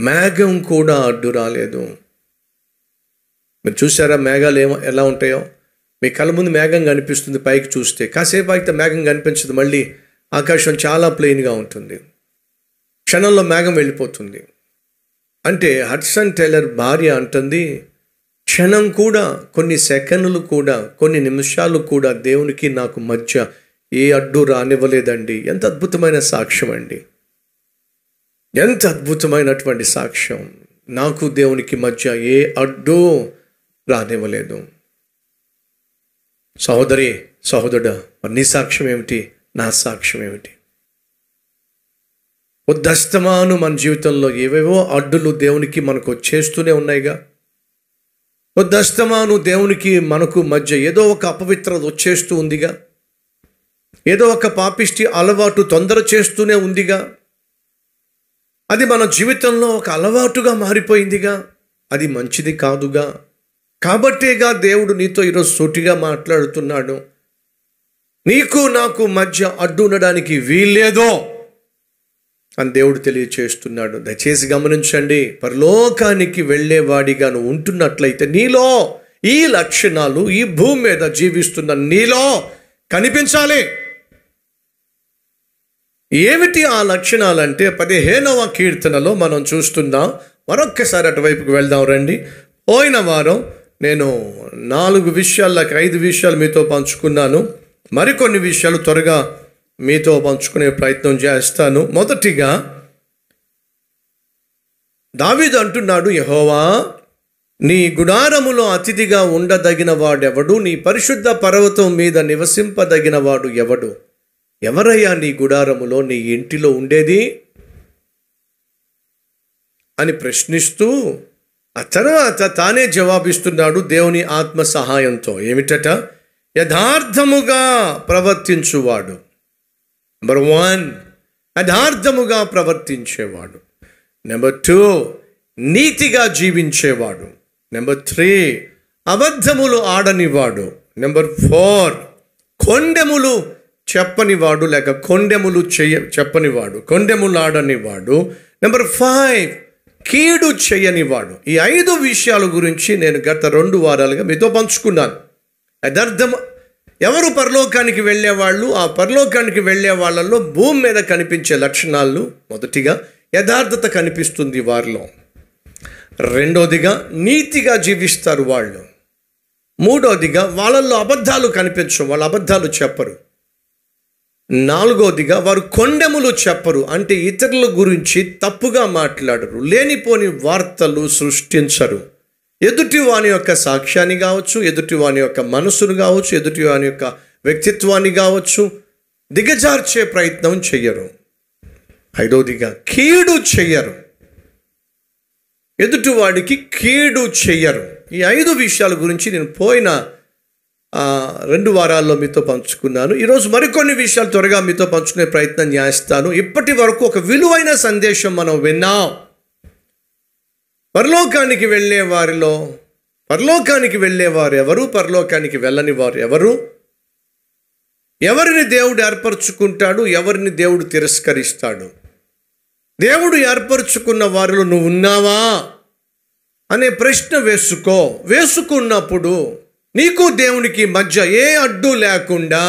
మేఘం కూడా అడ్డు రాలేదు మీరు చూసారా మేఘాలు ఏమో ఎలా ఉంటాయో మీ కళ్ళ ముందు మేఘం కనిపిస్తుంది పైకి చూస్తే కాసేపు అయితే మేఘం కనిపించదు మళ్ళీ ఆకాశం చాలా ప్లెయిన్గా ఉంటుంది క్షణంలో మేఘం వెళ్ళిపోతుంది అంటే హడ్సన్ టైలర్ భార్య అంటుంది క్షణం కూడా కొన్ని సెకండ్లు కూడా కొన్ని నిమిషాలు కూడా దేవునికి నాకు మధ్య ఏ అడ్డు రానివ్వలేదండి ఎంత అద్భుతమైన సాక్ష్యం అండి ఎంత అద్భుతమైనటువంటి సాక్ష్యం నాకు దేవునికి మధ్య ఏ అడ్డు రానివ్వలేదు సహోదరి సహోదరుడు మరి నీ సాక్ష్యం ఏమిటి నా సాక్ష్యం ఏమిటి ఉద్దస్తమాను మన జీవితంలో ఏవేవో అడ్డులు దేవునికి మనకు చేస్తూనే ఉన్నాయిగా ఉద్దస్తమాను దేవునికి మనకు మధ్య ఏదో ఒక అపవిత్రత వచ్చేస్తూ ఉందిగా ఏదో ఒక పాపిష్టి అలవాటు తొందర చేస్తూనే ఉందిగా అది మన జీవితంలో ఒక అలవాటుగా మారిపోయిందిగా అది మంచిది కాదుగా కాబట్టేగా దేవుడు నీతో ఈరోజు సూటిగా మాట్లాడుతున్నాడు నీకు నాకు మధ్య అడ్డు ఉండడానికి వీల్లేదో అని దేవుడు తెలియచేస్తున్నాడు దయచేసి గమనించండి పరలోకానికి వెళ్ళేవాడిగా నువ్వు ఉంటున్నట్లయితే నీలో ఈ లక్షణాలు ఈ భూమి మీద జీవిస్తున్న నీలో కనిపించాలి ఏమిటి ఆ లక్షణాలంటే పదిహేనవ కీర్తనలో మనం చూస్తున్నాం మరొక్కసారి అటువైపుకు వెళ్దాం రండి పోయిన వారం నేను నాలుగు విషయాలకి ఐదు విషయాలు మీతో పంచుకున్నాను మరికొన్ని విషయాలు త్వరగా మీతో పంచుకునే ప్రయత్నం చేస్తాను మొదటిగా దావీద్ అంటున్నాడు యహోవా నీ గుడారములో అతిథిగా ఉండదగిన వాడెవడు నీ పరిశుద్ధ పర్వతం మీద నివసింపదగిన వాడు ఎవడు ఎవరయ్యా నీ గుడారములో నీ ఇంటిలో ఉండేది అని ప్రశ్నిస్తూ ఆ తర్వాత తానే జవాబిస్తున్నాడు దేవుని ఆత్మ సహాయంతో ఏమిటట యథార్థముగా ప్రవర్తించువాడు నెంబర్ వన్ యథార్థముగా ప్రవర్తించేవాడు నెంబర్ టూ నీతిగా జీవించేవాడు నెంబర్ త్రీ అబద్ధములు ఆడనివాడు నెంబర్ ఫోర్ కొండెములు చెప్పనివాడు లేక కొండెములు చెయ్య చెప్పనివాడు ఆడనివాడు నెంబర్ ఫైవ్ కీడు చేయనివాడు ఈ ఐదు విషయాల గురించి నేను గత రెండు వారాలుగా మీతో పంచుకున్నాను యదార్థం ఎవరు పరలోకానికి వెళ్ళేవాళ్ళు ఆ పరలోకానికి వెళ్ళే వాళ్ళల్లో భూమి మీద కనిపించే లక్షణాలు మొదటిగా యథార్థత కనిపిస్తుంది వారిలో రెండోదిగా నీతిగా జీవిస్తారు వాళ్ళు మూడోదిగా వాళ్ళల్లో అబద్ధాలు కనిపించవు వాళ్ళు అబద్ధాలు చెప్పరు నాలుగోదిగా వారు కొండెములు చెప్పరు అంటే ఇతరుల గురించి తప్పుగా మాట్లాడరు లేనిపోని వార్తలు సృష్టించరు ఎదుటి వాని యొక్క సాక్ష్యాన్ని కావచ్చు ఎదుటి వాని యొక్క మనసును కావచ్చు ఎదుటి వాని యొక్క వ్యక్తిత్వాన్ని కావచ్చు దిగజార్చే ప్రయత్నం చెయ్యరు ఐదోదిగా కీడు చెయ్యరు ఎదుటివాడికి కీడు చెయ్యరు ఈ ఐదు విషయాల గురించి నేను పోయిన రెండు వారాల్లో మీతో పంచుకున్నాను ఈరోజు మరికొన్ని విషయాలు త్వరగా మీతో పంచుకునే ప్రయత్నం చేస్తాను ఇప్పటి వరకు ఒక విలువైన సందేశం మనం విన్నాం పరలోకానికి వెళ్ళే వారిలో పరలోకానికి వెళ్ళేవారు ఎవరు పరలోకానికి వెళ్ళని వారు ఎవరు ఎవరిని దేవుడు ఏర్పరచుకుంటాడు ఎవరిని దేవుడు తిరస్కరిస్తాడు దేవుడు ఏర్పరచుకున్న వారిలో నువ్వు ఉన్నావా అనే ప్రశ్న వేసుకో వేసుకున్నప్పుడు నీకు దేవునికి మధ్య ఏ అడ్డు లేకుండా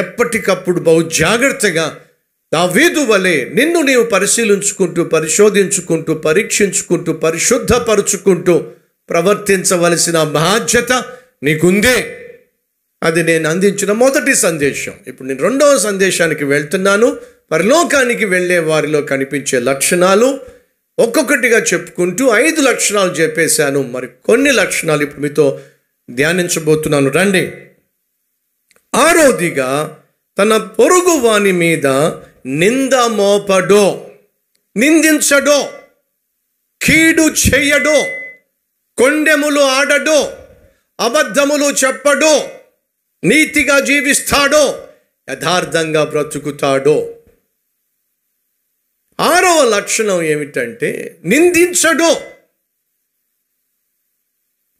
ఎప్పటికప్పుడు బహు జాగ్రత్తగా వీధు వలె నిన్ను నీవు పరిశీలించుకుంటూ పరిశోధించుకుంటూ పరీక్షించుకుంటూ పరిశుద్ధపరుచుకుంటూ ప్రవర్తించవలసిన బాధ్యత నీకుందే అది నేను అందించిన మొదటి సందేశం ఇప్పుడు నేను రెండవ సందేశానికి వెళ్తున్నాను పరలోకానికి వెళ్ళే వారిలో కనిపించే లక్షణాలు ఒక్కొక్కటిగా చెప్పుకుంటూ ఐదు లక్షణాలు చెప్పేశాను మరి కొన్ని లక్షణాలు ఇప్పుడు మీతో ధ్యానించబోతున్నాను రండి ఆరోదిగా తన పొరుగు వాణి మీద నింద మోపడో నిందించడో కీడు చెయ్యడో కొండెములు ఆడడో అబద్ధములు చెప్పడో నీతిగా జీవిస్తాడో యథార్థంగా బ్రతుకుతాడో ఆరవ లక్షణం ఏమిటంటే నిందించడో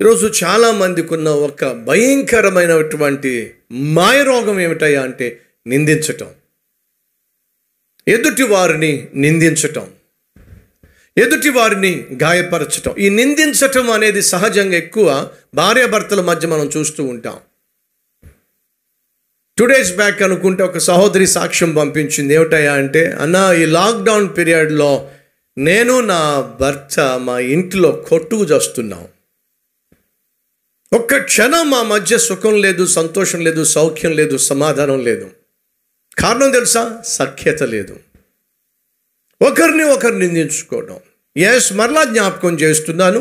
ఈరోజు చాలామందికి ఉన్న ఒక భయంకరమైనటువంటి మాయరోగం ఏమిటయ్యా అంటే నిందించటం ఎదుటి వారిని నిందించటం ఎదుటి వారిని గాయపరచటం ఈ నిందించటం అనేది సహజంగా ఎక్కువ భార్యాభర్తల మధ్య మనం చూస్తూ ఉంటాం టూ డేస్ బ్యాక్ అనుకుంటే ఒక సహోదరి సాక్ష్యం పంపించింది ఏమిటయ్యా అంటే అన్న ఈ లాక్డౌన్ పీరియడ్లో నేను నా భర్త మా ఇంట్లో కొట్టుకు చేస్తున్నాం ఒక్క క్షణం మా మధ్య సుఖం లేదు సంతోషం లేదు సౌఖ్యం లేదు సమాధానం లేదు కారణం తెలుసా సఖ్యత లేదు ఒకరిని ఒకరు నిందించుకోవడం ఎస్ మరలా జ్ఞాపకం చేస్తున్నాను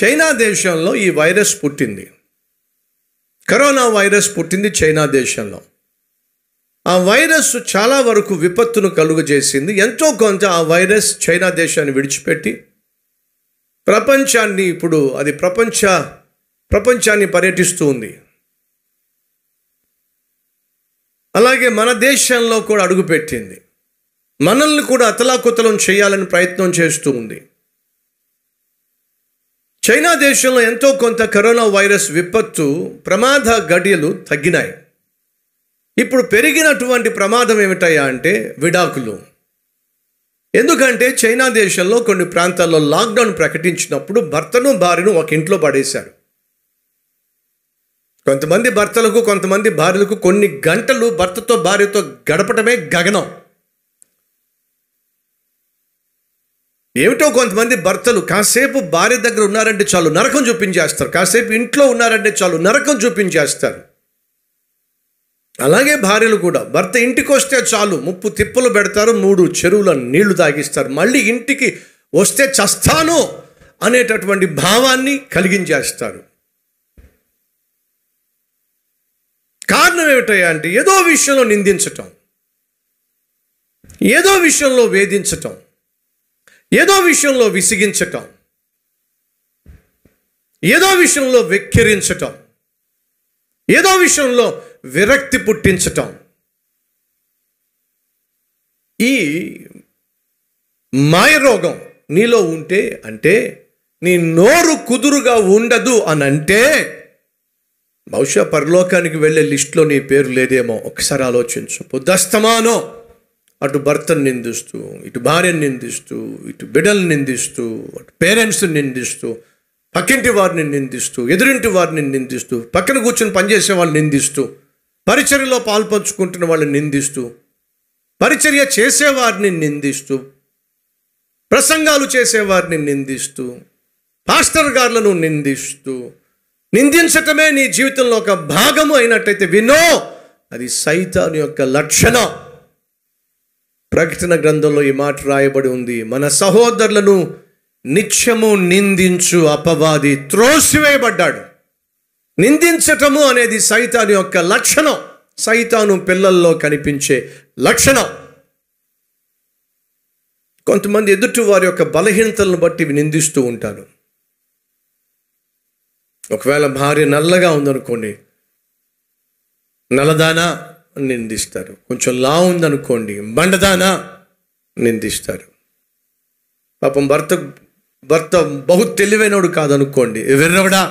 చైనా దేశంలో ఈ వైరస్ పుట్టింది కరోనా వైరస్ పుట్టింది చైనా దేశంలో ఆ వైరస్ చాలా వరకు విపత్తును కలుగజేసింది ఎంతో కొంత ఆ వైరస్ చైనా దేశాన్ని విడిచిపెట్టి ప్రపంచాన్ని ఇప్పుడు అది ప్రపంచ ప్రపంచాన్ని పర్యటిస్తూ ఉంది అలాగే మన దేశంలో కూడా అడుగుపెట్టింది మనల్ని కూడా అతలాకుతలం చేయాలని ప్రయత్నం చేస్తూ ఉంది చైనా దేశంలో ఎంతో కొంత కరోనా వైరస్ విపత్తు ప్రమాద గడియలు తగ్గినాయి ఇప్పుడు పెరిగినటువంటి ప్రమాదం ఏమిటయా అంటే విడాకులు ఎందుకంటే చైనా దేశంలో కొన్ని ప్రాంతాల్లో లాక్డౌన్ ప్రకటించినప్పుడు భర్తను భార్యను ఒక ఇంట్లో పడేశారు కొంతమంది భర్తలకు కొంతమంది భార్యలకు కొన్ని గంటలు భర్తతో భార్యతో గడపటమే గగనం ఏమిటో కొంతమంది భర్తలు కాసేపు భార్య దగ్గర ఉన్నారంటే చాలు నరకం చూపించేస్తారు కాసేపు ఇంట్లో ఉన్నారంటే చాలు నరకం చూపించేస్తారు అలాగే భార్యలు కూడా భర్త ఇంటికి వస్తే చాలు ముప్పు తిప్పలు పెడతారు మూడు చెరువుల నీళ్లు తాగిస్తారు మళ్ళీ ఇంటికి వస్తే చస్తాను అనేటటువంటి భావాన్ని కలిగించేస్తారు కారణం ఏమిటయ్యా అంటే ఏదో విషయంలో నిందించటం ఏదో విషయంలో వేధించటం ఏదో విషయంలో విసిగించటం ఏదో విషయంలో వెక్కిరించటం ఏదో విషయంలో విరక్తి పుట్టించటం ఈ మాయ రోగం నీలో ఉంటే అంటే నీ నోరు కుదురుగా ఉండదు అని అంటే బహుశా పరలోకానికి వెళ్ళే లిస్టులో నీ పేరు లేదేమో ఒకసారి ఆలోచించు పొద్దస్తమానో అటు భర్తను నిందిస్తూ ఇటు భార్యను నిందిస్తూ ఇటు బిడ్డలను నిందిస్తూ అటు పేరెంట్స్ని నిందిస్తూ పక్కింటి వారిని నిందిస్తూ ఎదురింటి వారిని నిందిస్తూ పక్కన కూర్చొని పనిచేసే వాళ్ళని నిందిస్తూ పరిచర్యలో పాల్పంచుకుంటున్న వాళ్ళని నిందిస్తూ పరిచర్య చేసేవారిని నిందిస్తూ ప్రసంగాలు చేసేవారిని నిందిస్తూ పాస్టర్ గారులను నిందిస్తూ నిందించటమే నీ జీవితంలో ఒక భాగము అయినట్టయితే వినో అది సైతాను యొక్క లక్షణం ప్రకటన గ్రంథంలో ఈ మాట రాయబడి ఉంది మన సహోదరులను నిత్యము నిందించు అపవాది త్రోసివేయబడ్డాడు నిందించటము అనేది సైతాను యొక్క లక్షణం సైతాను పిల్లల్లో కనిపించే లక్షణం కొంతమంది ఎదుటి వారి యొక్క బలహీనతలను బట్టి నిందిస్తూ ఉంటారు ఒకవేళ భార్య నల్లగా ఉందనుకోండి నల్లదానా నిందిస్తారు కొంచెం లా ఉందనుకోండి బండదానా నిందిస్తారు పాపం భర్త భర్త బహు తెలివైనడు కాదనుకోండి వెర్రవడా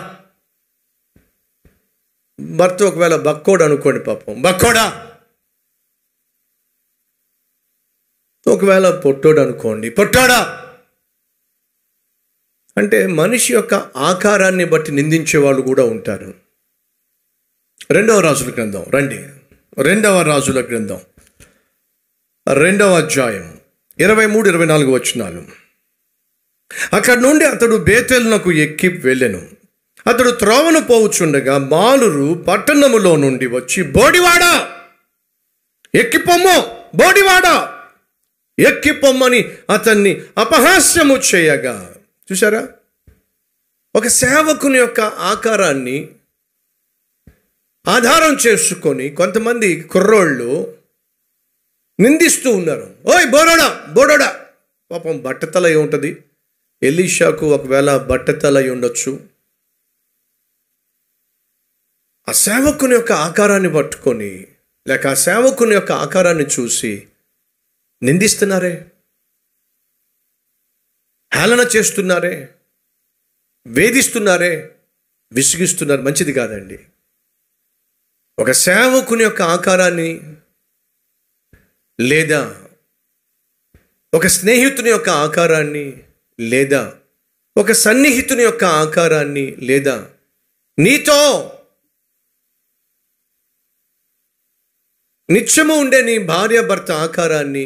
భర్త ఒకవేళ బక్కోడు అనుకోండి పాపం బక్కోడా ఒకవేళ పొట్టోడు అనుకోండి పొట్టాడా అంటే మనిషి యొక్క ఆకారాన్ని బట్టి నిందించే వాళ్ళు కూడా ఉంటారు రెండవ రాజుల గ్రంథం రండి రెండవ రాజుల గ్రంథం రెండవ అధ్యాయం ఇరవై మూడు ఇరవై నాలుగు వచ్చినాలు అక్కడి నుండి అతడు బేతెల్నకు ఎక్కి వెళ్ళెను అతడు త్రోవను పోవుచుండగా మాలురు పట్టణములో నుండి వచ్చి బోడివాడా ఎక్కిపొమ్ము బోడివాడా ఎక్కిపొమ్మని అతన్ని అపహాస్యము చేయగా చూసారా ఒక సేవకుని యొక్క ఆకారాన్ని ఆధారం చేసుకొని కొంతమంది కుర్రోళ్ళు నిందిస్తూ ఉన్నారు ఓయ్ బోడోడా బోడోడా పాపం బట్టతల ఉంటుంది ఎలీషాకు ఒకవేళ బట్టతల ఉండొచ్చు ఆ సేవకుని యొక్క ఆకారాన్ని పట్టుకొని లేక ఆ సేవకుని యొక్క ఆకారాన్ని చూసి నిందిస్తున్నారే హేళన చేస్తున్నారే వేధిస్తున్నారే విసిగిస్తున్నారు మంచిది కాదండి ఒక సేవకుని యొక్క ఆకారాన్ని లేదా ఒక స్నేహితుని యొక్క ఆకారాన్ని లేదా ఒక సన్నిహితుని యొక్క ఆకారాన్ని లేదా నీతో నిత్యము ఉండే నీ భార్య భర్త ఆకారాన్ని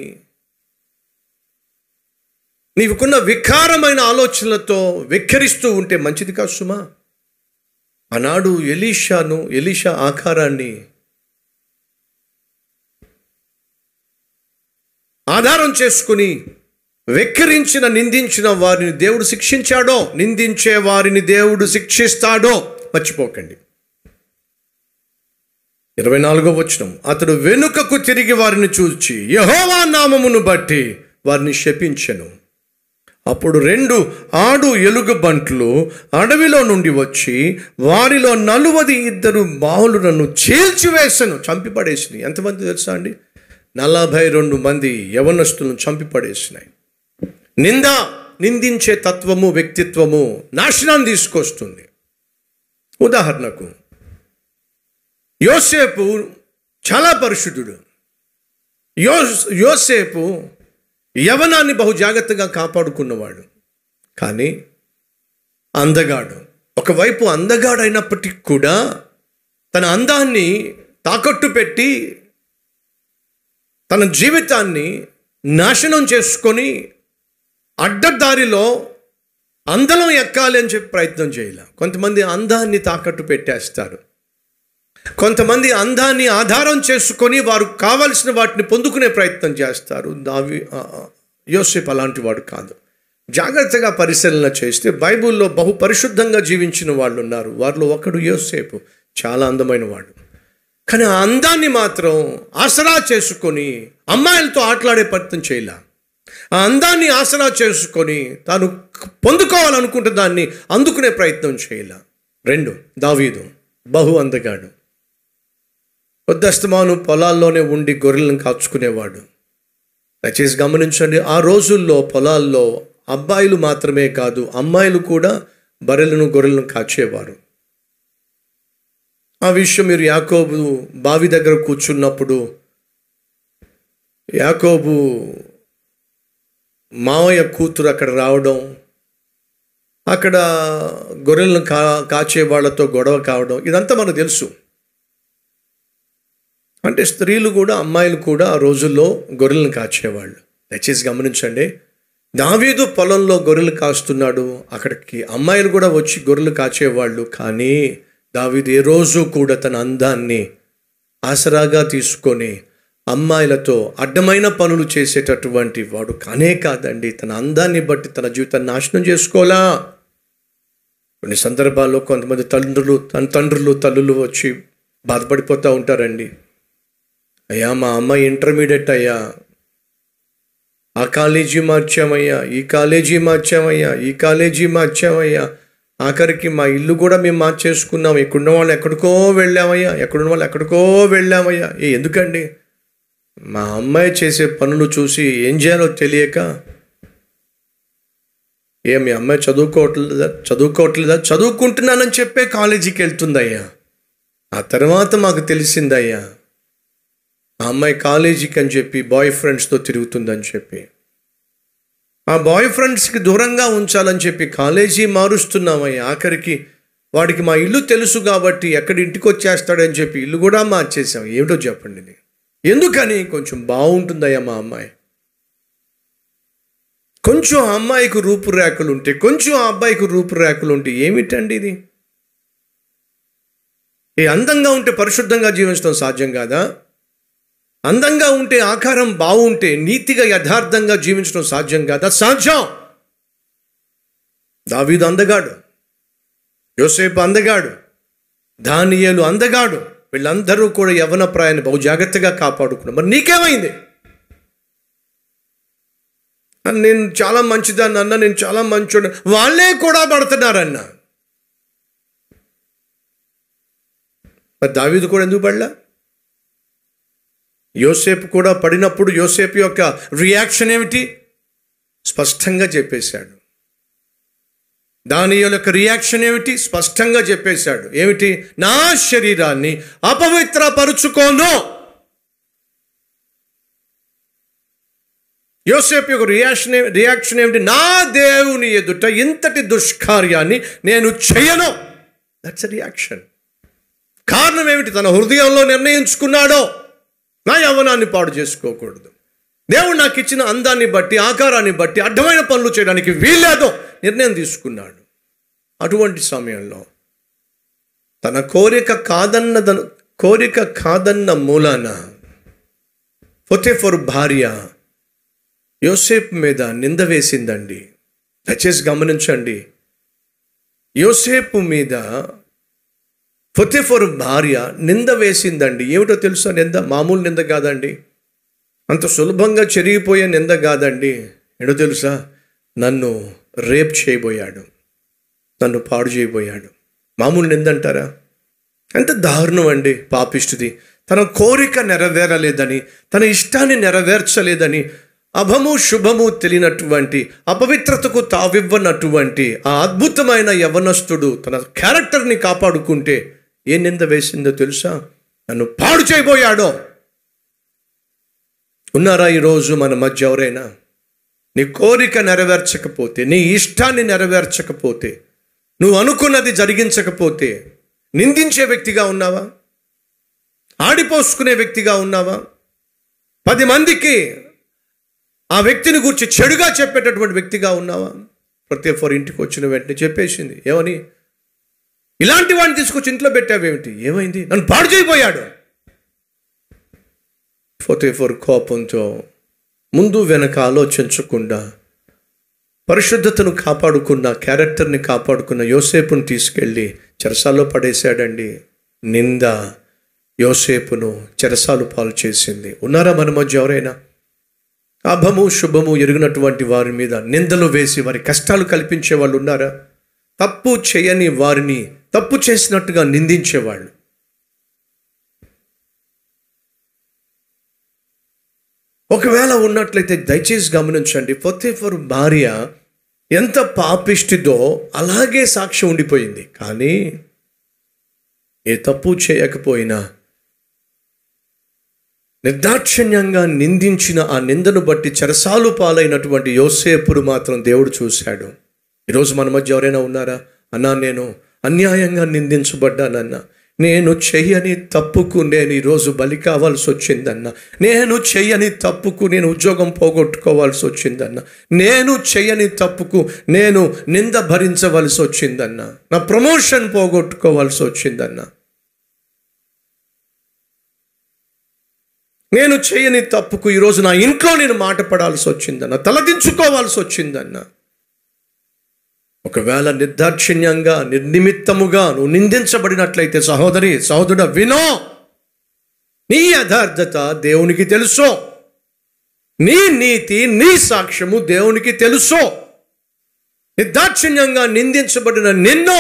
నీవుకున్న వికారమైన ఆలోచనలతో వెక్కిరిస్తూ ఉంటే మంచిది కాదు సుమా ఆనాడు ఎలీషాను ఎలీషా ఆకారాన్ని ఆధారం చేసుకుని వెక్కిరించిన నిందించిన వారిని దేవుడు శిక్షించాడో నిందించే వారిని దేవుడు శిక్షిస్తాడో మర్చిపోకండి ఇరవై నాలుగో వచనం అతడు వెనుకకు తిరిగి వారిని చూచి యహోవా నామమును బట్టి వారిని శపించను అప్పుడు రెండు ఆడు ఎలుగుబంట్లు అడవిలో నుండి వచ్చి వారిలో నలువది ఇద్దరు బాహులు నన్ను చీల్చివేశాను చంపిపడేసినాయి ఎంతమంది తెలుసా అండి నలభై రెండు మంది యవనస్తులను చంపిపడేసినాయి నింద నిందించే తత్వము వ్యక్తిత్వము నాశనాన్ని తీసుకొస్తుంది ఉదాహరణకు యోసేపు చాలా పరిశుద్ధుడు యో యోసేపు యవనాన్ని బహు జాగ్రత్తగా కాపాడుకున్నవాడు కానీ అందగాడు ఒకవైపు అందగాడైనప్పటికీ కూడా తన అందాన్ని తాకట్టు పెట్టి తన జీవితాన్ని నాశనం చేసుకొని అడ్డదారిలో అందలం ఎక్కాలి అని చెప్పి ప్రయత్నం చేయాలి కొంతమంది అందాన్ని తాకట్టు పెట్టేస్తారు కొంతమంది అందాన్ని ఆధారం చేసుకొని వారు కావలసిన వాటిని పొందుకునే ప్రయత్నం చేస్తారు దావి యోసేఫ్ అలాంటి వాడు కాదు జాగ్రత్తగా పరిశీలన చేస్తే బైబిల్లో బహు పరిశుద్ధంగా జీవించిన వాళ్ళు ఉన్నారు వారిలో ఒకడు యోసేపు చాలా అందమైన వాడు కానీ ఆ అందాన్ని మాత్రం ఆసరా చేసుకొని అమ్మాయిలతో ఆటలాడే ప్రయత్నం చేయాల ఆ అందాన్ని ఆసరా చేసుకొని తాను పొందుకోవాలనుకుంటే దాన్ని అందుకునే ప్రయత్నం చేయాల రెండు దావీదు బహు అందగాడు పొద్దస్తమాను పొలాల్లోనే ఉండి గొర్రెలను కాచుకునేవాడు దయచేసి గమనించండి ఆ రోజుల్లో పొలాల్లో అబ్బాయిలు మాత్రమే కాదు అమ్మాయిలు కూడా బర్రెలను గొర్రెలను కాచేవారు ఆ విషయం మీరు యాకోబు బావి దగ్గర కూర్చున్నప్పుడు యాకోబు మావయ్య కూతురు అక్కడ రావడం అక్కడ గొర్రెలను కా కాచే వాళ్ళతో గొడవ కావడం ఇదంతా మనకు తెలుసు అంటే స్త్రీలు కూడా అమ్మాయిలు కూడా ఆ రోజుల్లో గొర్రెలను కాచేవాళ్ళు దయచేసి గమనించండి దావీదు పొలంలో గొర్రెలు కాస్తున్నాడు అక్కడికి అమ్మాయిలు కూడా వచ్చి గొర్రెలు కాచేవాళ్ళు కానీ దావీదు ఏ రోజు కూడా తన అందాన్ని ఆసరాగా తీసుకొని అమ్మాయిలతో అడ్డమైన పనులు చేసేటటువంటి వాడు కానే కాదండి తన అందాన్ని బట్టి తన జీవితాన్ని నాశనం చేసుకోలా కొన్ని సందర్భాల్లో కొంతమంది తండ్రులు తన తండ్రులు తల్లులు వచ్చి బాధపడిపోతూ ఉంటారండి అయ్యా మా అమ్మాయి ఇంటర్మీడియట్ అయ్యా ఆ కాలేజీ మార్చామయ్యా ఈ కాలేజీ మార్చామయ్యా ఈ కాలేజీ మార్చామయ్యా ఆఖరికి మా ఇల్లు కూడా మేము మార్చేసుకున్నాం ఇక్కడున్న వాళ్ళు ఎక్కడికో వెళ్ళామయ్యా ఎక్కడున్న వాళ్ళు ఎక్కడికో వెళ్ళామయ్యా ఏ ఎందుకండి మా అమ్మాయి చేసే పనులు చూసి ఏం చేయాలో తెలియక ఏ మీ అమ్మాయి చదువుకోవట్లేదా చదువుకోవట్లేదా చదువుకుంటున్నానని చెప్పే కాలేజీకి వెళ్తుందయ్యా ఆ తర్వాత మాకు తెలిసిందయ్యా ఆ అమ్మాయి కాలేజీకి అని చెప్పి బాయ్ ఫ్రెండ్స్తో తిరుగుతుందని చెప్పి ఆ బాయ్ ఫ్రెండ్స్కి దూరంగా ఉంచాలని చెప్పి కాలేజీ మారుస్తున్నామయ్య ఆఖరికి వాడికి మా ఇల్లు తెలుసు కాబట్టి ఎక్కడ ఇంటికి వచ్చేస్తాడని చెప్పి ఇల్లు కూడా మార్చేసాం ఏమిటో చెప్పండి ఎందుకని కొంచెం బాగుంటుందయ్యా మా అమ్మాయి కొంచెం ఆ అమ్మాయికి రూపురేఖలు ఉంటే కొంచెం ఆ అబ్బాయికి రూపురేఖలు ఉంటే ఏమిటండి ఇది ఈ అందంగా ఉంటే పరిశుద్ధంగా జీవించడం సాధ్యం కాదా అందంగా ఉంటే ఆకారం బాగుంటే నీతిగా యథార్థంగా జీవించడం సాధ్యం కాదు అది సాధ్యం దావీదు అందగాడు యోసేపు అందగాడు దానియేలు అందగాడు వీళ్ళందరూ కూడా యవన ప్రాయాన్ని బహు జాగ్రత్తగా కాపాడుకున్నారు మరి నీకేమైంది నేను చాలా మంచిదాన్ని అన్న నేను చాలా మంచి వాళ్ళే కూడా పడుతున్నారన్న మరి దావీదు కూడా ఎందుకు పడలా యోసేపు కూడా పడినప్పుడు యోసేపు యొక్క రియాక్షన్ ఏమిటి స్పష్టంగా చెప్పేశాడు దాని యొక్క రియాక్షన్ ఏమిటి స్పష్టంగా చెప్పేశాడు ఏమిటి నా శరీరాన్ని అపవిత్రపరుచుకోను యోసేపు యొక్క రియాక్షన్ రియాక్షన్ ఏమిటి నా దేవుని ఎదుట ఇంతటి దుష్కార్యాన్ని నేను చేయను దట్స్ రియాక్షన్ కారణం ఏమిటి తన హృదయంలో నిర్ణయించుకున్నాడో నా యవనాన్ని పాడు చేసుకోకూడదు దేవుడు నాకు ఇచ్చిన అందాన్ని బట్టి ఆకారాన్ని బట్టి అడ్డమైన పనులు చేయడానికి వీల్లేదో నిర్ణయం తీసుకున్నాడు అటువంటి సమయంలో తన కోరిక కాదన్న కోరిక కాదన్న మూలాన ఫొతేఫర్ భార్య యోసేప్ మీద నింద వేసిందండి దయచేసి గమనించండి యోసేపు మీద పొతిఫరు భార్య నింద వేసిందండి ఏమిటో తెలుసా నింద మామూలు నింద కాదండి అంత సులభంగా చెరిగిపోయే నింద కాదండి ఏడో తెలుసా నన్ను రేప్ చేయబోయాడు నన్ను పాడు చేయబోయాడు మామూలు నింద అంటారా ఎంత దారుణం అండి పాపిష్టిది తన కోరిక నెరవేరలేదని తన ఇష్టాన్ని నెరవేర్చలేదని అభము శుభము తెలియనటువంటి అపవిత్రతకు తావివ్వనటువంటి ఆ అద్భుతమైన యవనస్తుడు తన క్యారెక్టర్ని కాపాడుకుంటే ఏ నింద వేసిందో తెలుసా నన్ను పాడు చేయబోయాడో ఉన్నారా ఈరోజు మన మధ్య ఎవరైనా నీ కోరిక నెరవేర్చకపోతే నీ ఇష్టాన్ని నెరవేర్చకపోతే నువ్వు అనుకున్నది జరిగించకపోతే నిందించే వ్యక్తిగా ఉన్నావా ఆడిపోసుకునే వ్యక్తిగా ఉన్నావా పది మందికి ఆ వ్యక్తిని గురించి చెడుగా చెప్పేటటువంటి వ్యక్తిగా ఉన్నావా ప్రతి ఒక్కరు ఇంటికి వచ్చిన వెంటనే చెప్పేసింది ఏమని ఇలాంటి వాడిని తీసుకొచ్చి ఇంట్లో పెట్టావేమిటి ఏమైంది నన్ను పాడు చేయబోయాడు ఫోర్టీ ఫోర్ కోపంతో ముందు వెనక ఆలోచించకుండా పరిశుద్ధతను కాపాడుకున్న క్యారెక్టర్ని కాపాడుకున్న యోసేపును తీసుకెళ్ళి చెరసాల్లో పడేశాడండి నింద యోసేపును చెరసాలు పాలు చేసింది ఉన్నారా మన మధ్య ఎవరైనా అభము శుభము ఎరిగినటువంటి వారి మీద నిందలు వేసి వారి కష్టాలు కల్పించే వాళ్ళు ఉన్నారా తప్పు చేయని వారిని తప్పు చేసినట్టుగా నిందించేవాళ్ళు ఒకవేళ ఉన్నట్లయితే దయచేసి గమనించండి పొత్తిఫర్ భార్య ఎంత పాపిష్టిదో అలాగే సాక్ష్యం ఉండిపోయింది కానీ ఏ తప్పు చేయకపోయినా నిర్దాక్షిణ్యంగా నిందించిన ఆ నిందను బట్టి చెరసాలు పాలైనటువంటి యోసేపుడు మాత్రం దేవుడు చూశాడు ఈరోజు మన మధ్య ఎవరైనా ఉన్నారా అన్నా నేను అన్యాయంగా నిందించబడ్డానన్న నేను చెయ్యని తప్పుకు నేను ఈరోజు బలి కావాల్సి వచ్చిందన్న నేను చెయ్యని తప్పుకు నేను ఉద్యోగం పోగొట్టుకోవాల్సి వచ్చిందన్న నేను చెయ్యని తప్పుకు నేను నింద భరించవలసి వచ్చిందన్న నా ప్రమోషన్ పోగొట్టుకోవాల్సి వచ్చిందన్న నేను చేయని తప్పుకు ఈరోజు నా ఇంట్లో నేను మాట పడాల్సి వచ్చిందన్న తలదించుకోవాల్సి వచ్చిందన్నా ఒకవేళ నిర్దాక్షిణ్యంగా నిర్నిమిత్తముగా నువ్వు నిందించబడినట్లయితే సహోదరి సహోదరుడు వినో నీ యథార్థత దేవునికి తెలుసు నీ నీతి నీ సాక్ష్యము దేవునికి తెలుసు నిర్దాక్షిణ్యంగా నిందించబడిన నిన్ను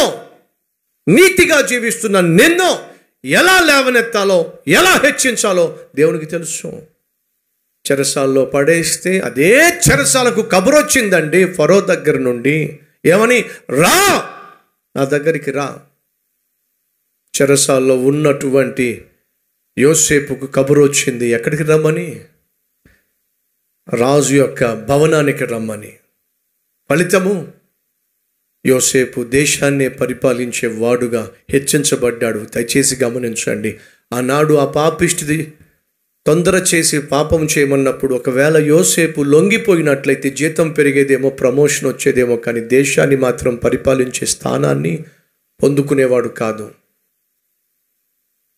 నీతిగా జీవిస్తున్న నిన్ను ఎలా లేవనెత్తాలో ఎలా హెచ్చించాలో దేవునికి తెలుసు చెరసాల్లో పడేస్తే అదే చెరసాలకు కబురొచ్చిందండి ఫరో దగ్గర నుండి ఏమని రా నా దగ్గరికి రా చెరసాల్లో ఉన్నటువంటి యోసేపుకు కబురు వచ్చింది ఎక్కడికి రమ్మని రాజు యొక్క భవనానికి రమ్మని ఫలితము యోసేపు దేశాన్నే పరిపాలించే వాడుగా హెచ్చించబడ్డాడు దయచేసి గమనించండి ఆనాడు ఆ పాపిష్టిది తొందర చేసి పాపం చేయమన్నప్పుడు ఒకవేళ యోసేపు లొంగిపోయినట్లయితే జీతం పెరిగేదేమో ప్రమోషన్ వచ్చేదేమో కానీ దేశాన్ని మాత్రం పరిపాలించే స్థానాన్ని పొందుకునేవాడు కాదు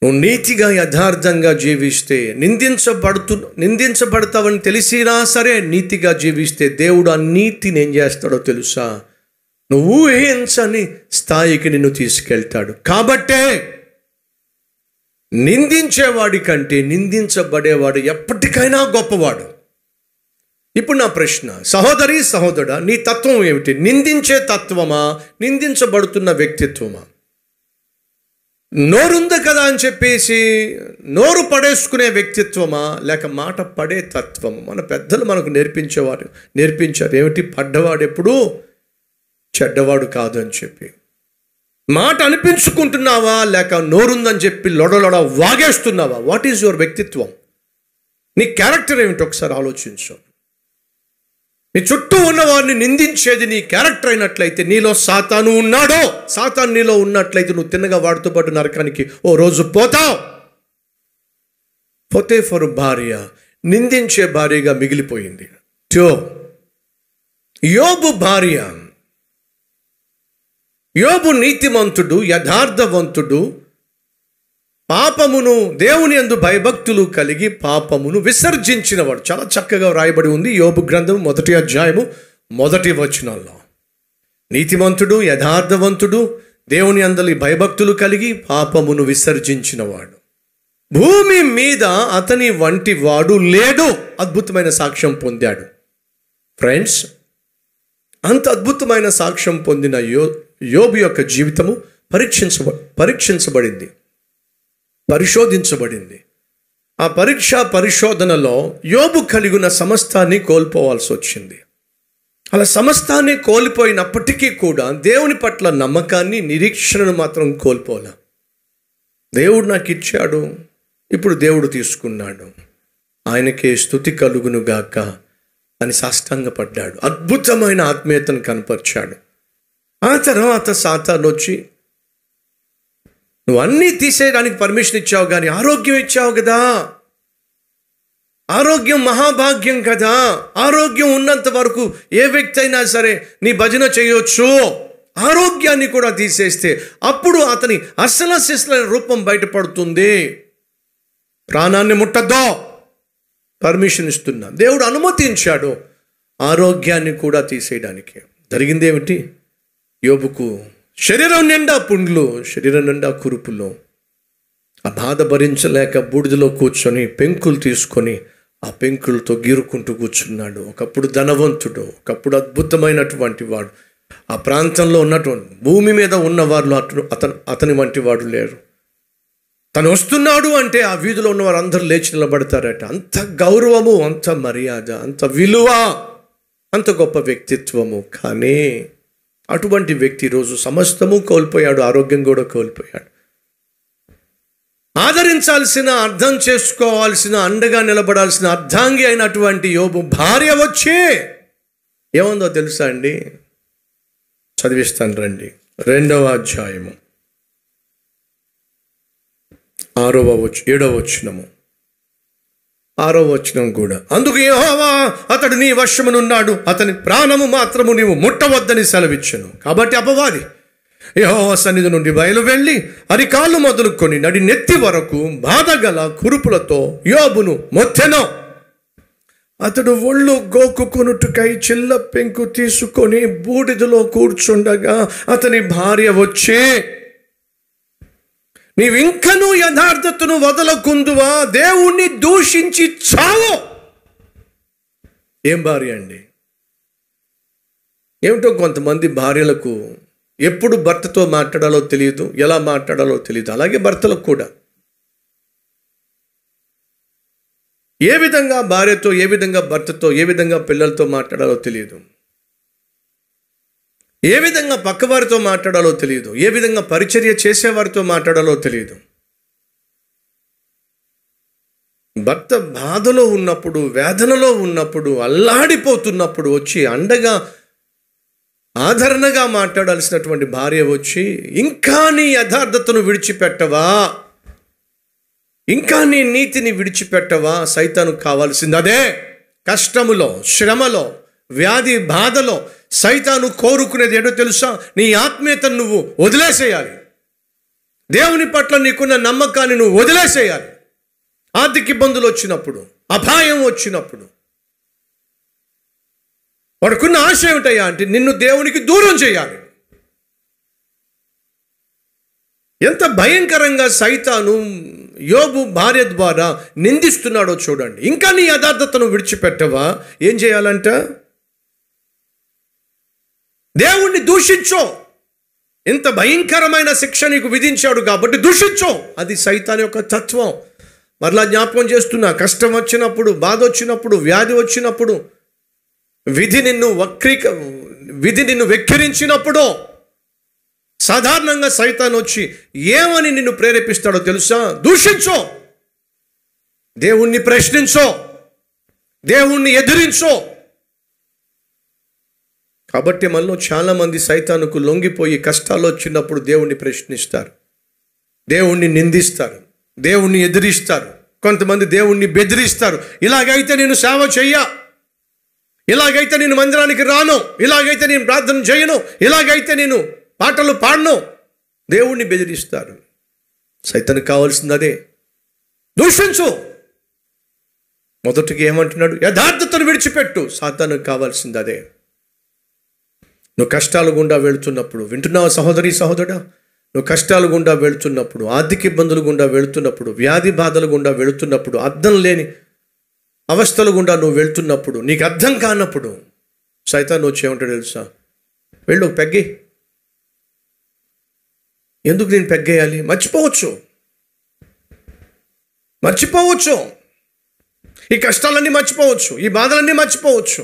నువ్వు నీతిగా యథార్థంగా జీవిస్తే నిందించబడుతు నిందించబడతావని తెలిసినా సరే నీతిగా జీవిస్తే దేవుడు ఆ నీతిని ఏం చేస్తాడో తెలుసా నువ్వు ఊహించని స్థాయికి నిన్ను తీసుకెళ్తాడు కాబట్టే నిందించేవాడి కంటే నిందించబడేవాడు ఎప్పటికైనా గొప్పవాడు ఇప్పుడు నా ప్రశ్న సహోదరి సహోదర నీ తత్వం ఏమిటి నిందించే తత్వమా నిందించబడుతున్న వ్యక్తిత్వమా నోరుంది కదా అని చెప్పేసి నోరు పడేసుకునే వ్యక్తిత్వమా లేక మాట పడే తత్వము మన పెద్దలు మనకు నేర్పించేవారు నేర్పించారు ఏమిటి పడ్డవాడు ఎప్పుడు చెడ్డవాడు కాదు అని చెప్పి మాట అనిపించుకుంటున్నావా లేక నోరుందని చెప్పి లొడలొడ వాగేస్తున్నావా వాట్ ఈజ్ యువర్ వ్యక్తిత్వం నీ క్యారెక్టర్ ఏమిటి ఒకసారి ఆలోచించు నీ చుట్టూ ఉన్నవారిని నిందించేది నీ క్యారెక్టర్ అయినట్లయితే నీలో సాతాను ఉన్నాడో సాతాన్ నీలో ఉన్నట్లయితే నువ్వు తిన్నగా వాడుతూ పాటు నరకానికి ఓ రోజు పోతావు పోతే ఫర్ భార్య నిందించే భార్యగా మిగిలిపోయింది యోబు భార్య యోబు నీతిమంతుడు యథార్థవంతుడు పాపమును దేవుని అందు భయభక్తులు కలిగి పాపమును విసర్జించినవాడు చాలా చక్కగా వ్రాయబడి ఉంది యోబు గ్రంథం మొదటి అధ్యాయము మొదటి వచనంలో నీతిమంతుడు యథార్థవంతుడు దేవుని అందలి భయభక్తులు కలిగి పాపమును విసర్జించినవాడు భూమి మీద అతని వంటి వాడు లేడు అద్భుతమైన సాక్ష్యం పొందాడు ఫ్రెండ్స్ అంత అద్భుతమైన సాక్ష్యం పొందిన యో యోబు యొక్క జీవితము పరీక్షించ పరీక్షించబడింది పరిశోధించబడింది ఆ పరీక్ష పరిశోధనలో యోబు కలిగిన సమస్తాన్ని కోల్పోవాల్సి వచ్చింది అలా సమస్తాన్ని కోల్పోయినప్పటికీ కూడా దేవుని పట్ల నమ్మకాన్ని నిరీక్షణను మాత్రం కోల్పోలే దేవుడు నాకు ఇచ్చాడు ఇప్పుడు దేవుడు తీసుకున్నాడు ఆయనకే స్థుతి కలుగునుగాక అని సాష్టాంగపడ్డాడు అద్భుతమైన ఆత్మీయతను కనపరిచాడు ఆ తర్వాత సాతాను వచ్చి నువ్వు అన్నీ తీసేయడానికి పర్మిషన్ ఇచ్చావు కానీ ఆరోగ్యం ఇచ్చావు కదా ఆరోగ్యం మహాభాగ్యం కదా ఆరోగ్యం ఉన్నంత వరకు ఏ వ్యక్తి అయినా సరే నీ భజన చేయొచ్చు ఆరోగ్యాన్ని కూడా తీసేస్తే అప్పుడు అతని అసల శిస్సుల రూపం బయటపడుతుంది ప్రాణాన్ని ముట్టద్దో పర్మిషన్ ఇస్తున్నా దేవుడు అనుమతించాడు ఆరోగ్యాన్ని కూడా తీసేయడానికి జరిగింది ఏమిటి యోబుకు శరీరం నిండా పుండ్లు శరీరం నిండా కురుపులు ఆ బాధ భరించలేక బూడిదలో కూర్చొని పెంకులు తీసుకొని ఆ పెంకులతో గీరుకుంటూ కూర్చున్నాడు ఒకప్పుడు ధనవంతుడు ఒకప్పుడు అద్భుతమైనటువంటి వాడు ఆ ప్రాంతంలో ఉన్నటువంటి భూమి మీద ఉన్న వారు అతను అతను అతని వంటి వాడు లేరు తను వస్తున్నాడు అంటే ఆ వీధిలో ఉన్నవారు అందరూ లేచి నిలబడతారట అంత గౌరవము అంత మర్యాద అంత విలువ అంత గొప్ప వ్యక్తిత్వము కానీ అటువంటి వ్యక్తి రోజు సమస్తము కోల్పోయాడు ఆరోగ్యం కూడా కోల్పోయాడు ఆదరించాల్సిన అర్థం చేసుకోవాల్సిన అండగా నిలబడాల్సిన అర్థాంగి అయినటువంటి యోబు భార్య వచ్చే ఏముందో తెలుసా అండి చదివిస్తాను రండి రెండవ అధ్యాయము ఆరవ వచ్చు ఏడవ వచ్చినము ఆరో వచనం కూడా అందుకు యహోవా అతడు నీ వశమునున్నాడు అతని ప్రాణము మాత్రము నీవు ముట్టవద్దని సెలవిచ్చను కాబట్టి అపవాది యహోవ సన్నిధి నుండి బయలు వెళ్ళి అరికాళ్ళు మొదలుకొని నడి నెత్తి వరకు బాధగల కురుపులతో యోబును మొత్తెనో అతడు ఒళ్ళు గోకుకొనుటకై చిల్ల పెంకు తీసుకొని బూడిదలో కూర్చుండగా అతని భార్య వచ్చే నీవింకను యథార్థతను వదలకుందువా దేవుణ్ణి దూషించి చావు ఏం భార్య అండి ఏమిటో కొంతమంది భార్యలకు ఎప్పుడు భర్తతో మాట్లాడాలో తెలియదు ఎలా మాట్లాడాలో తెలియదు అలాగే భర్తలకు కూడా ఏ విధంగా భార్యతో ఏ విధంగా భర్తతో ఏ విధంగా పిల్లలతో మాట్లాడాలో తెలియదు ఏ విధంగా పక్కవారితో మాట్లాడాలో తెలియదు ఏ విధంగా పరిచర్య చేసేవారితో మాట్లాడాలో తెలియదు భర్త బాధలో ఉన్నప్పుడు వేదనలో ఉన్నప్పుడు అల్లాడిపోతున్నప్పుడు వచ్చి అండగా ఆదరణగా మాట్లాడాల్సినటువంటి భార్య వచ్చి ఇంకా నీ యథార్థతను విడిచిపెట్టవా ఇంకా నీ నీతిని విడిచిపెట్టవా సైతాను కావాల్సింది అదే కష్టములో శ్రమలో వ్యాధి బాధలో సైతాను కోరుకునేది ఏంటో తెలుసా నీ ఆత్మీయతను నువ్వు వదిలేసేయాలి దేవుని పట్ల నీకున్న నమ్మకాన్ని నువ్వు వదిలేసేయాలి ఆర్థిక ఇబ్బందులు వచ్చినప్పుడు అపాయం వచ్చినప్పుడు వాడుకున్న ఆశ ఏమిటయ్యా అంటే నిన్ను దేవునికి దూరం చేయాలి ఎంత భయంకరంగా సైతాను యోబు భార్య ద్వారా నిందిస్తున్నాడో చూడండి ఇంకా నీ యథార్థతను విడిచిపెట్టవా ఏం చేయాలంట దేవుణ్ణి దూషించో ఇంత భయంకరమైన శిక్ష నీకు విధించాడు కాబట్టి దూషించో అది సైతాన్ యొక్క తత్వం మరలా జ్ఞాపకం చేస్తున్నా కష్టం వచ్చినప్పుడు బాధ వచ్చినప్పుడు వ్యాధి వచ్చినప్పుడు విధి నిన్ను వక్రీక విధి నిన్ను వెక్కిరించినప్పుడు సాధారణంగా సైతాన్ వచ్చి ఏమని నిన్ను ప్రేరేపిస్తాడో తెలుసా దూషించో దేవుణ్ణి ప్రశ్నించో దేవుణ్ణి ఎదిరించో కాబట్టి మనలో చాలామంది సైతానుకు లొంగిపోయి కష్టాలు వచ్చినప్పుడు దేవుణ్ణి ప్రశ్నిస్తారు దేవుణ్ణి నిందిస్తారు దేవుణ్ణి ఎదిరిస్తారు కొంతమంది దేవుణ్ణి బెదిరిస్తారు ఇలాగైతే నేను సేవ చెయ్య ఇలాగైతే నేను మందిరానికి రాను ఇలాగైతే నేను ప్రార్థన చేయను ఇలాగైతే నేను పాటలు పాడను దేవుణ్ణి బెదిరిస్తారు సైతానికి కావాల్సింది అదే దూషించు మొదటికి ఏమంటున్నాడు యథార్థతను విడిచిపెట్టు సాతానికి కావాల్సింది అదే నువ్వు కష్టాలు గుండా వెళుతున్నప్పుడు వింటున్నావు సహోదరి సహోదరుడా నువ్వు కష్టాలు గుండా వెళుతున్నప్పుడు ఆర్థిక ఇబ్బందులు గుండా వెళుతున్నప్పుడు వ్యాధి బాధలు గుండా వెళుతున్నప్పుడు అర్థం లేని అవస్థలు గుండా నువ్వు వెళ్తున్నప్పుడు నీకు అర్థం కానప్పుడు సైతా నువ్వు చేయమంటాడు తెలుసా వెళ్ళు పెగ్గి ఎందుకు నేను పెగ్గేయాలి మర్చిపోవచ్చు మర్చిపోవచ్చు ఈ కష్టాలన్నీ మర్చిపోవచ్చు ఈ బాధలన్నీ మర్చిపోవచ్చు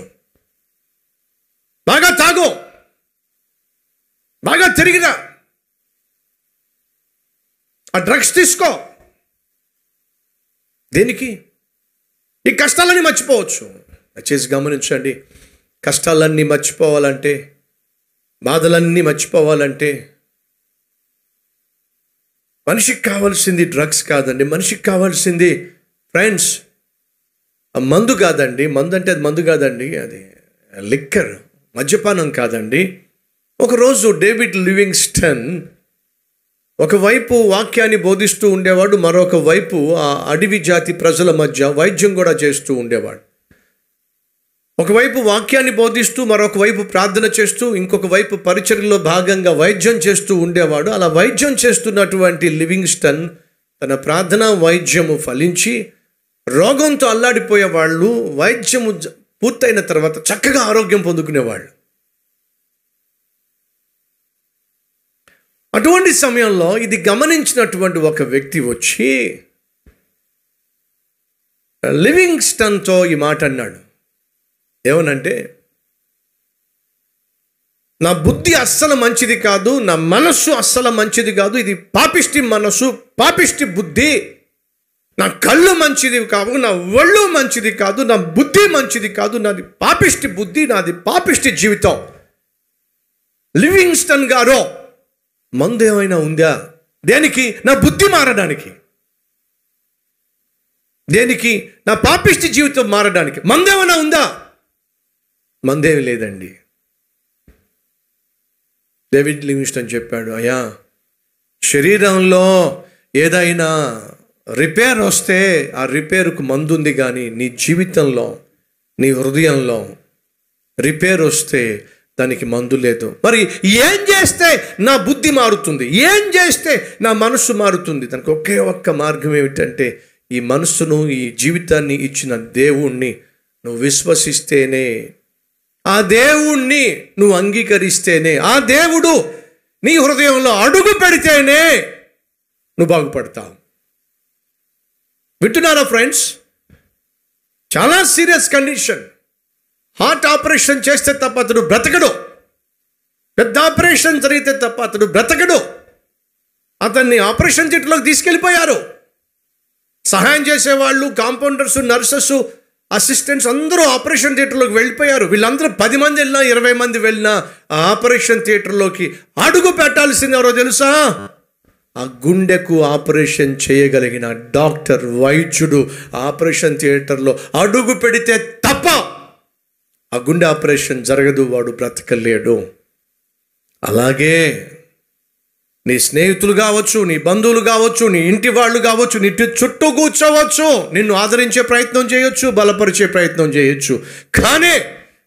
బాగా తాగో జరిగినా ఆ డ్రగ్స్ తీసుకో దేనికి ఈ కష్టాలన్నీ మర్చిపోవచ్చు దయచేసి గమనించండి కష్టాలన్నీ మర్చిపోవాలంటే బాధలన్నీ మర్చిపోవాలంటే మనిషికి కావాల్సింది డ్రగ్స్ కాదండి మనిషికి కావాల్సింది ఫ్రెండ్స్ మందు కాదండి మందు అంటే అది మందు కాదండి అది లిక్కర్ మద్యపానం కాదండి ఒకరోజు డేవిడ్ లివింగ్స్టన్ ఒకవైపు వాక్యాన్ని బోధిస్తూ ఉండేవాడు మరొక వైపు ఆ అడవి జాతి ప్రజల మధ్య వైద్యం కూడా చేస్తూ ఉండేవాడు ఒకవైపు వాక్యాన్ని బోధిస్తూ మరొక వైపు ప్రార్థన చేస్తూ ఇంకొక వైపు పరిచర్లో భాగంగా వైద్యం చేస్తూ ఉండేవాడు అలా వైద్యం చేస్తున్నటువంటి లివింగ్స్టన్ తన ప్రార్థన వైద్యము ఫలించి రోగంతో అల్లాడిపోయే వాళ్ళు వైద్యము పూర్తయిన తర్వాత చక్కగా ఆరోగ్యం పొందుకునేవాళ్ళు అటువంటి సమయంలో ఇది గమనించినటువంటి ఒక వ్యక్తి వచ్చి లివింగ్స్టన్తో ఈ మాట అన్నాడు ఏమనంటే నా బుద్ధి అస్సలు మంచిది కాదు నా మనస్సు అస్సలు మంచిది కాదు ఇది పాపిష్టి మనస్సు పాపిష్టి బుద్ధి నా కళ్ళు మంచిది కావు నా ఒళ్ళు మంచిది కాదు నా బుద్ధి మంచిది కాదు నాది పాపిష్టి బుద్ధి నాది పాపిష్టి జీవితం లివింగ్స్టన్ గారో మందు ఏమైనా ఉందా దేనికి నా బుద్ధి మారడానికి దేనికి నా పాపిష్టి జీవితం మారడానికి మందేమైనా ఉందా మందేమి లేదండి డేవిడ్ లివింగ్స్టన్ చెప్పాడు అయ్యా శరీరంలో ఏదైనా రిపేర్ వస్తే ఆ రిపేరుకు మందు ఉంది కానీ నీ జీవితంలో నీ హృదయంలో రిపేర్ వస్తే దానికి మందు లేదు మరి ఏం చేస్తే నా బుద్ధి మారుతుంది ఏం చేస్తే నా మనస్సు మారుతుంది దానికి ఒకే ఒక్క మార్గం ఏమిటంటే ఈ మనస్సును ఈ జీవితాన్ని ఇచ్చిన దేవుణ్ణి నువ్వు విశ్వసిస్తేనే ఆ దేవుణ్ణి నువ్వు అంగీకరిస్తేనే ఆ దేవుడు నీ హృదయంలో అడుగు పెడితేనే నువ్వు బాగుపడతావు వింటున్నారా ఫ్రెండ్స్ చాలా సీరియస్ కండిషన్ హార్ట్ ఆపరేషన్ చేస్తే తప్ప అతడు బ్రతకడు పెద్ద ఆపరేషన్ జరిగితే తప్ప అతడు బ్రతకడు అతన్ని ఆపరేషన్ చెట్టులోకి తీసుకెళ్ళిపోయారు సహాయం చేసేవాళ్ళు కాంపౌండర్స్ నర్సెస్ అసిస్టెంట్స్ అందరూ ఆపరేషన్ థియేటర్లోకి వెళ్ళిపోయారు వీళ్ళందరూ పది మంది వెళ్ళినా ఇరవై మంది వెళ్ళినా ఆ ఆపరేషన్ థియేటర్లోకి అడుగు పెట్టాల్సింది ఎవరో తెలుసా ఆ గుండెకు ఆపరేషన్ చేయగలిగిన డాక్టర్ వైద్యుడు ఆపరేషన్ థియేటర్లో అడుగు పెడితే ఆ గుండె ఆపరేషన్ జరగదు వాడు బ్రతకలేడు అలాగే నీ స్నేహితులు కావచ్చు నీ బంధువులు కావచ్చు నీ ఇంటి వాళ్ళు కావచ్చు నీ చుట్టూ కూర్చోవచ్చు నిన్ను ఆదరించే ప్రయత్నం చేయొచ్చు బలపరిచే ప్రయత్నం చేయొచ్చు కానీ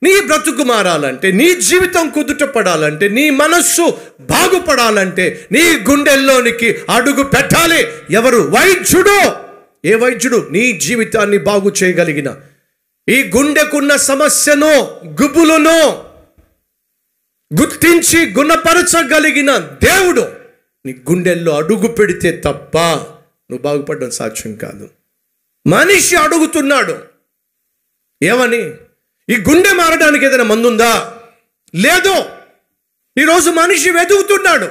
నీ బ్రతుకు మారాలంటే నీ జీవితం కుదుట పడాలంటే నీ మనస్సు బాగుపడాలంటే నీ గుండెల్లోనికి అడుగు పెట్టాలి ఎవరు వైద్యుడు ఏ వైద్యుడు నీ జీవితాన్ని బాగు చేయగలిగిన ఈ గుండెకున్న సమస్యను గుబులను గుర్తించి గుణపరచగలిగిన దేవుడు నీ గుండెల్లో అడుగు పెడితే తప్ప నువ్వు బాగుపడడం సాక్ష్యం కాదు మనిషి అడుగుతున్నాడు ఏమని ఈ గుండె మారడానికి ఏదైనా మందుందా లేదు ఈరోజు మనిషి వెతుకుతున్నాడు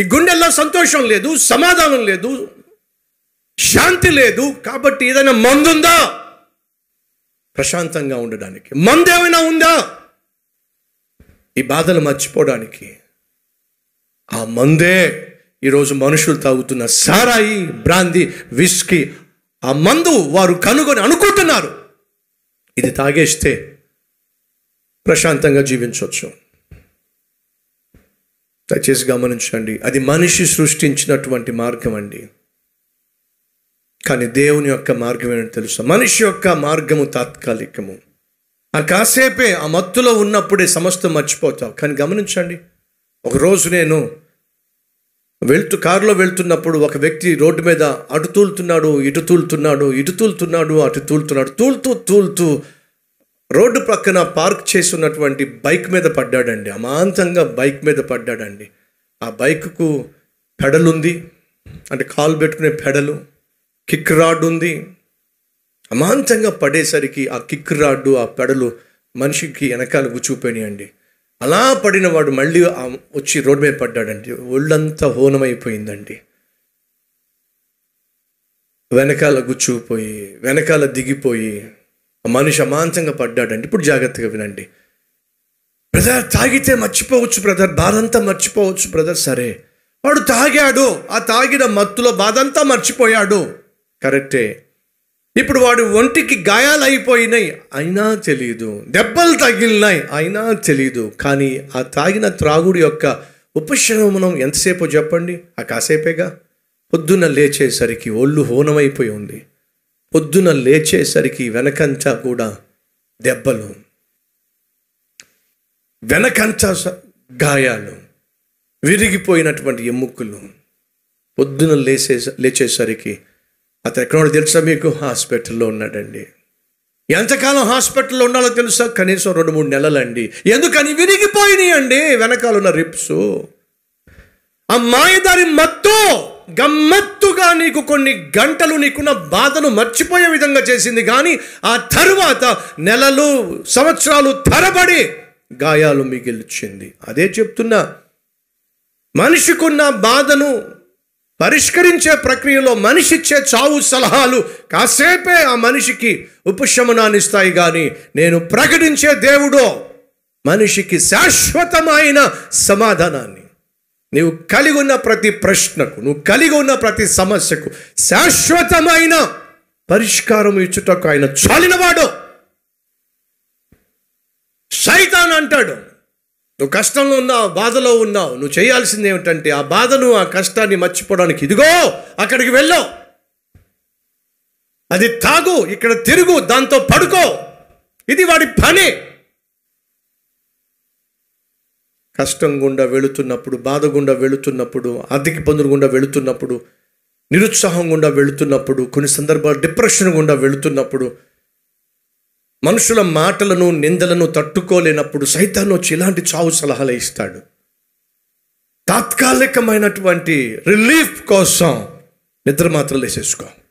ఈ గుండెల్లో సంతోషం లేదు సమాధానం లేదు శాంతి లేదు కాబట్టి ఏదైనా మందుందా ప్రశాంతంగా ఉండడానికి మందేమైనా ఉందా ఈ బాధలు మర్చిపోవడానికి ఆ మందే ఈరోజు మనుషులు తాగుతున్న సారాయి బ్రాంది విస్కి ఆ మందు వారు కనుగొని అనుకుంటున్నారు ఇది తాగేస్తే ప్రశాంతంగా జీవించవచ్చు దయచేసి గమనించండి అది మనిషి సృష్టించినటువంటి మార్గం అండి కానీ దేవుని యొక్క మార్గమేనని తెలుసు మనిషి యొక్క మార్గము తాత్కాలికము ఆ కాసేపే ఆ మత్తులో ఉన్నప్పుడే సమస్తం మర్చిపోతావు కానీ గమనించండి ఒకరోజు నేను వెళ్తూ కారులో వెళ్తున్నప్పుడు ఒక వ్యక్తి రోడ్డు మీద అటు తూలుతున్నాడు ఇటు తూలుతున్నాడు ఇటు తూలుతున్నాడు అటు తూలుతున్నాడు తూలుతూ తూలుతూ రోడ్డు ప్రక్కన పార్క్ చేస్తున్నటువంటి బైక్ మీద పడ్డాడండి అమాంతంగా బైక్ మీద పడ్డాడండి ఆ బైక్కు పెడలుంది అంటే కాలు పెట్టుకునే పెడలు కిక్ రాడ్ ఉంది అమాంతంగా పడేసరికి ఆ కిక్ రాడ్డు ఆ పెడలు మనిషికి వెనకాల గుచ్చిపోయినాయండి అలా పడిన వాడు మళ్ళీ వచ్చి రోడ్డు మీద పడ్డాడండి ఒళ్ళంతా హోనమైపోయిందండి వెనకాల గుచ్చుకుపోయి వెనకాల దిగిపోయి ఆ మనిషి అమాంతంగా పడ్డాడండి ఇప్పుడు జాగ్రత్తగా వినండి బ్రదర్ తాగితే మర్చిపోవచ్చు బ్రదర్ బాధ అంతా మర్చిపోవచ్చు బ్రదర్ సరే వాడు తాగాడు ఆ తాగిన మత్తులో బాధంతా మర్చిపోయాడు కరెక్టే ఇప్పుడు వాడు ఒంటికి గాయాలైపోయినాయి అయినా తెలియదు దెబ్బలు తగిలినాయి అయినా తెలియదు కానీ ఆ తాగిన త్రాగుడు యొక్క ఉపశమనం ఎంతసేపు చెప్పండి ఆ కాసేపేగా పొద్దున లేచేసరికి ఒళ్ళు హోనమైపోయి ఉంది పొద్దున లేచేసరికి వెనకంతా కూడా దెబ్బలు వెనకంతా గాయాలు విరిగిపోయినటువంటి ఎముకలు పొద్దున లేసే లేచేసరికి అతను ఎక్కడ తెలుసా మీకు హాస్పిటల్లో ఉన్నాడండి ఎంతకాలం హాస్పిటల్లో ఉండాలో తెలుసా కనీసం రెండు మూడు నెలలండి ఎందుకని విరిగిపోయినాయి అండి వెనకాల ఉన్న రిప్స్ ఆ మాయదారి మత్తు గమ్మత్తుగా నీకు కొన్ని గంటలు నీకున్న బాధను మర్చిపోయే విధంగా చేసింది కానీ ఆ తరువాత నెలలు సంవత్సరాలు తరబడి గాయాలు మిగిల్చింది అదే చెప్తున్నా మనిషికున్న బాధను పరిష్కరించే ప్రక్రియలో మనిషిచ్చే చావు సలహాలు కాసేపే ఆ మనిషికి ఉపశమనాన్ని ఇస్తాయి కానీ నేను ప్రకటించే దేవుడో మనిషికి శాశ్వతమైన సమాధానాన్ని నీవు కలిగి ఉన్న ప్రతి ప్రశ్నకు నువ్వు కలిగి ఉన్న ప్రతి సమస్యకు శాశ్వతమైన పరిష్కారం ఇచ్చుటకు ఆయన చాలినవాడు సైతాన్ అంటాడు నువ్వు కష్టంలో ఉన్నావు బాధలో ఉన్నావు నువ్వు చేయాల్సింది ఏమిటంటే ఆ బాధను ఆ కష్టాన్ని మర్చిపోవడానికి ఇదిగో అక్కడికి వెళ్ళావు అది తాగు ఇక్కడ తిరుగు దాంతో పడుకో ఇది వాడి పని కష్టం గుండా వెళుతున్నప్పుడు బాధ గుండా వెళుతున్నప్పుడు ఆర్థిక ఇబ్బందులు గుండా వెళుతున్నప్పుడు నిరుత్సాహం గుండా వెళుతున్నప్పుడు కొన్ని సందర్భాలు డిప్రెషన్ గుండా వెళుతున్నప్పుడు మనుషుల మాటలను నిందలను తట్టుకోలేనప్పుడు సైతాన్ వచ్చి ఇలాంటి చావు సలహాలు ఇస్తాడు తాత్కాలికమైనటువంటి రిలీఫ్ కోసం నిద్ర మాత్రలు వేసేసుకో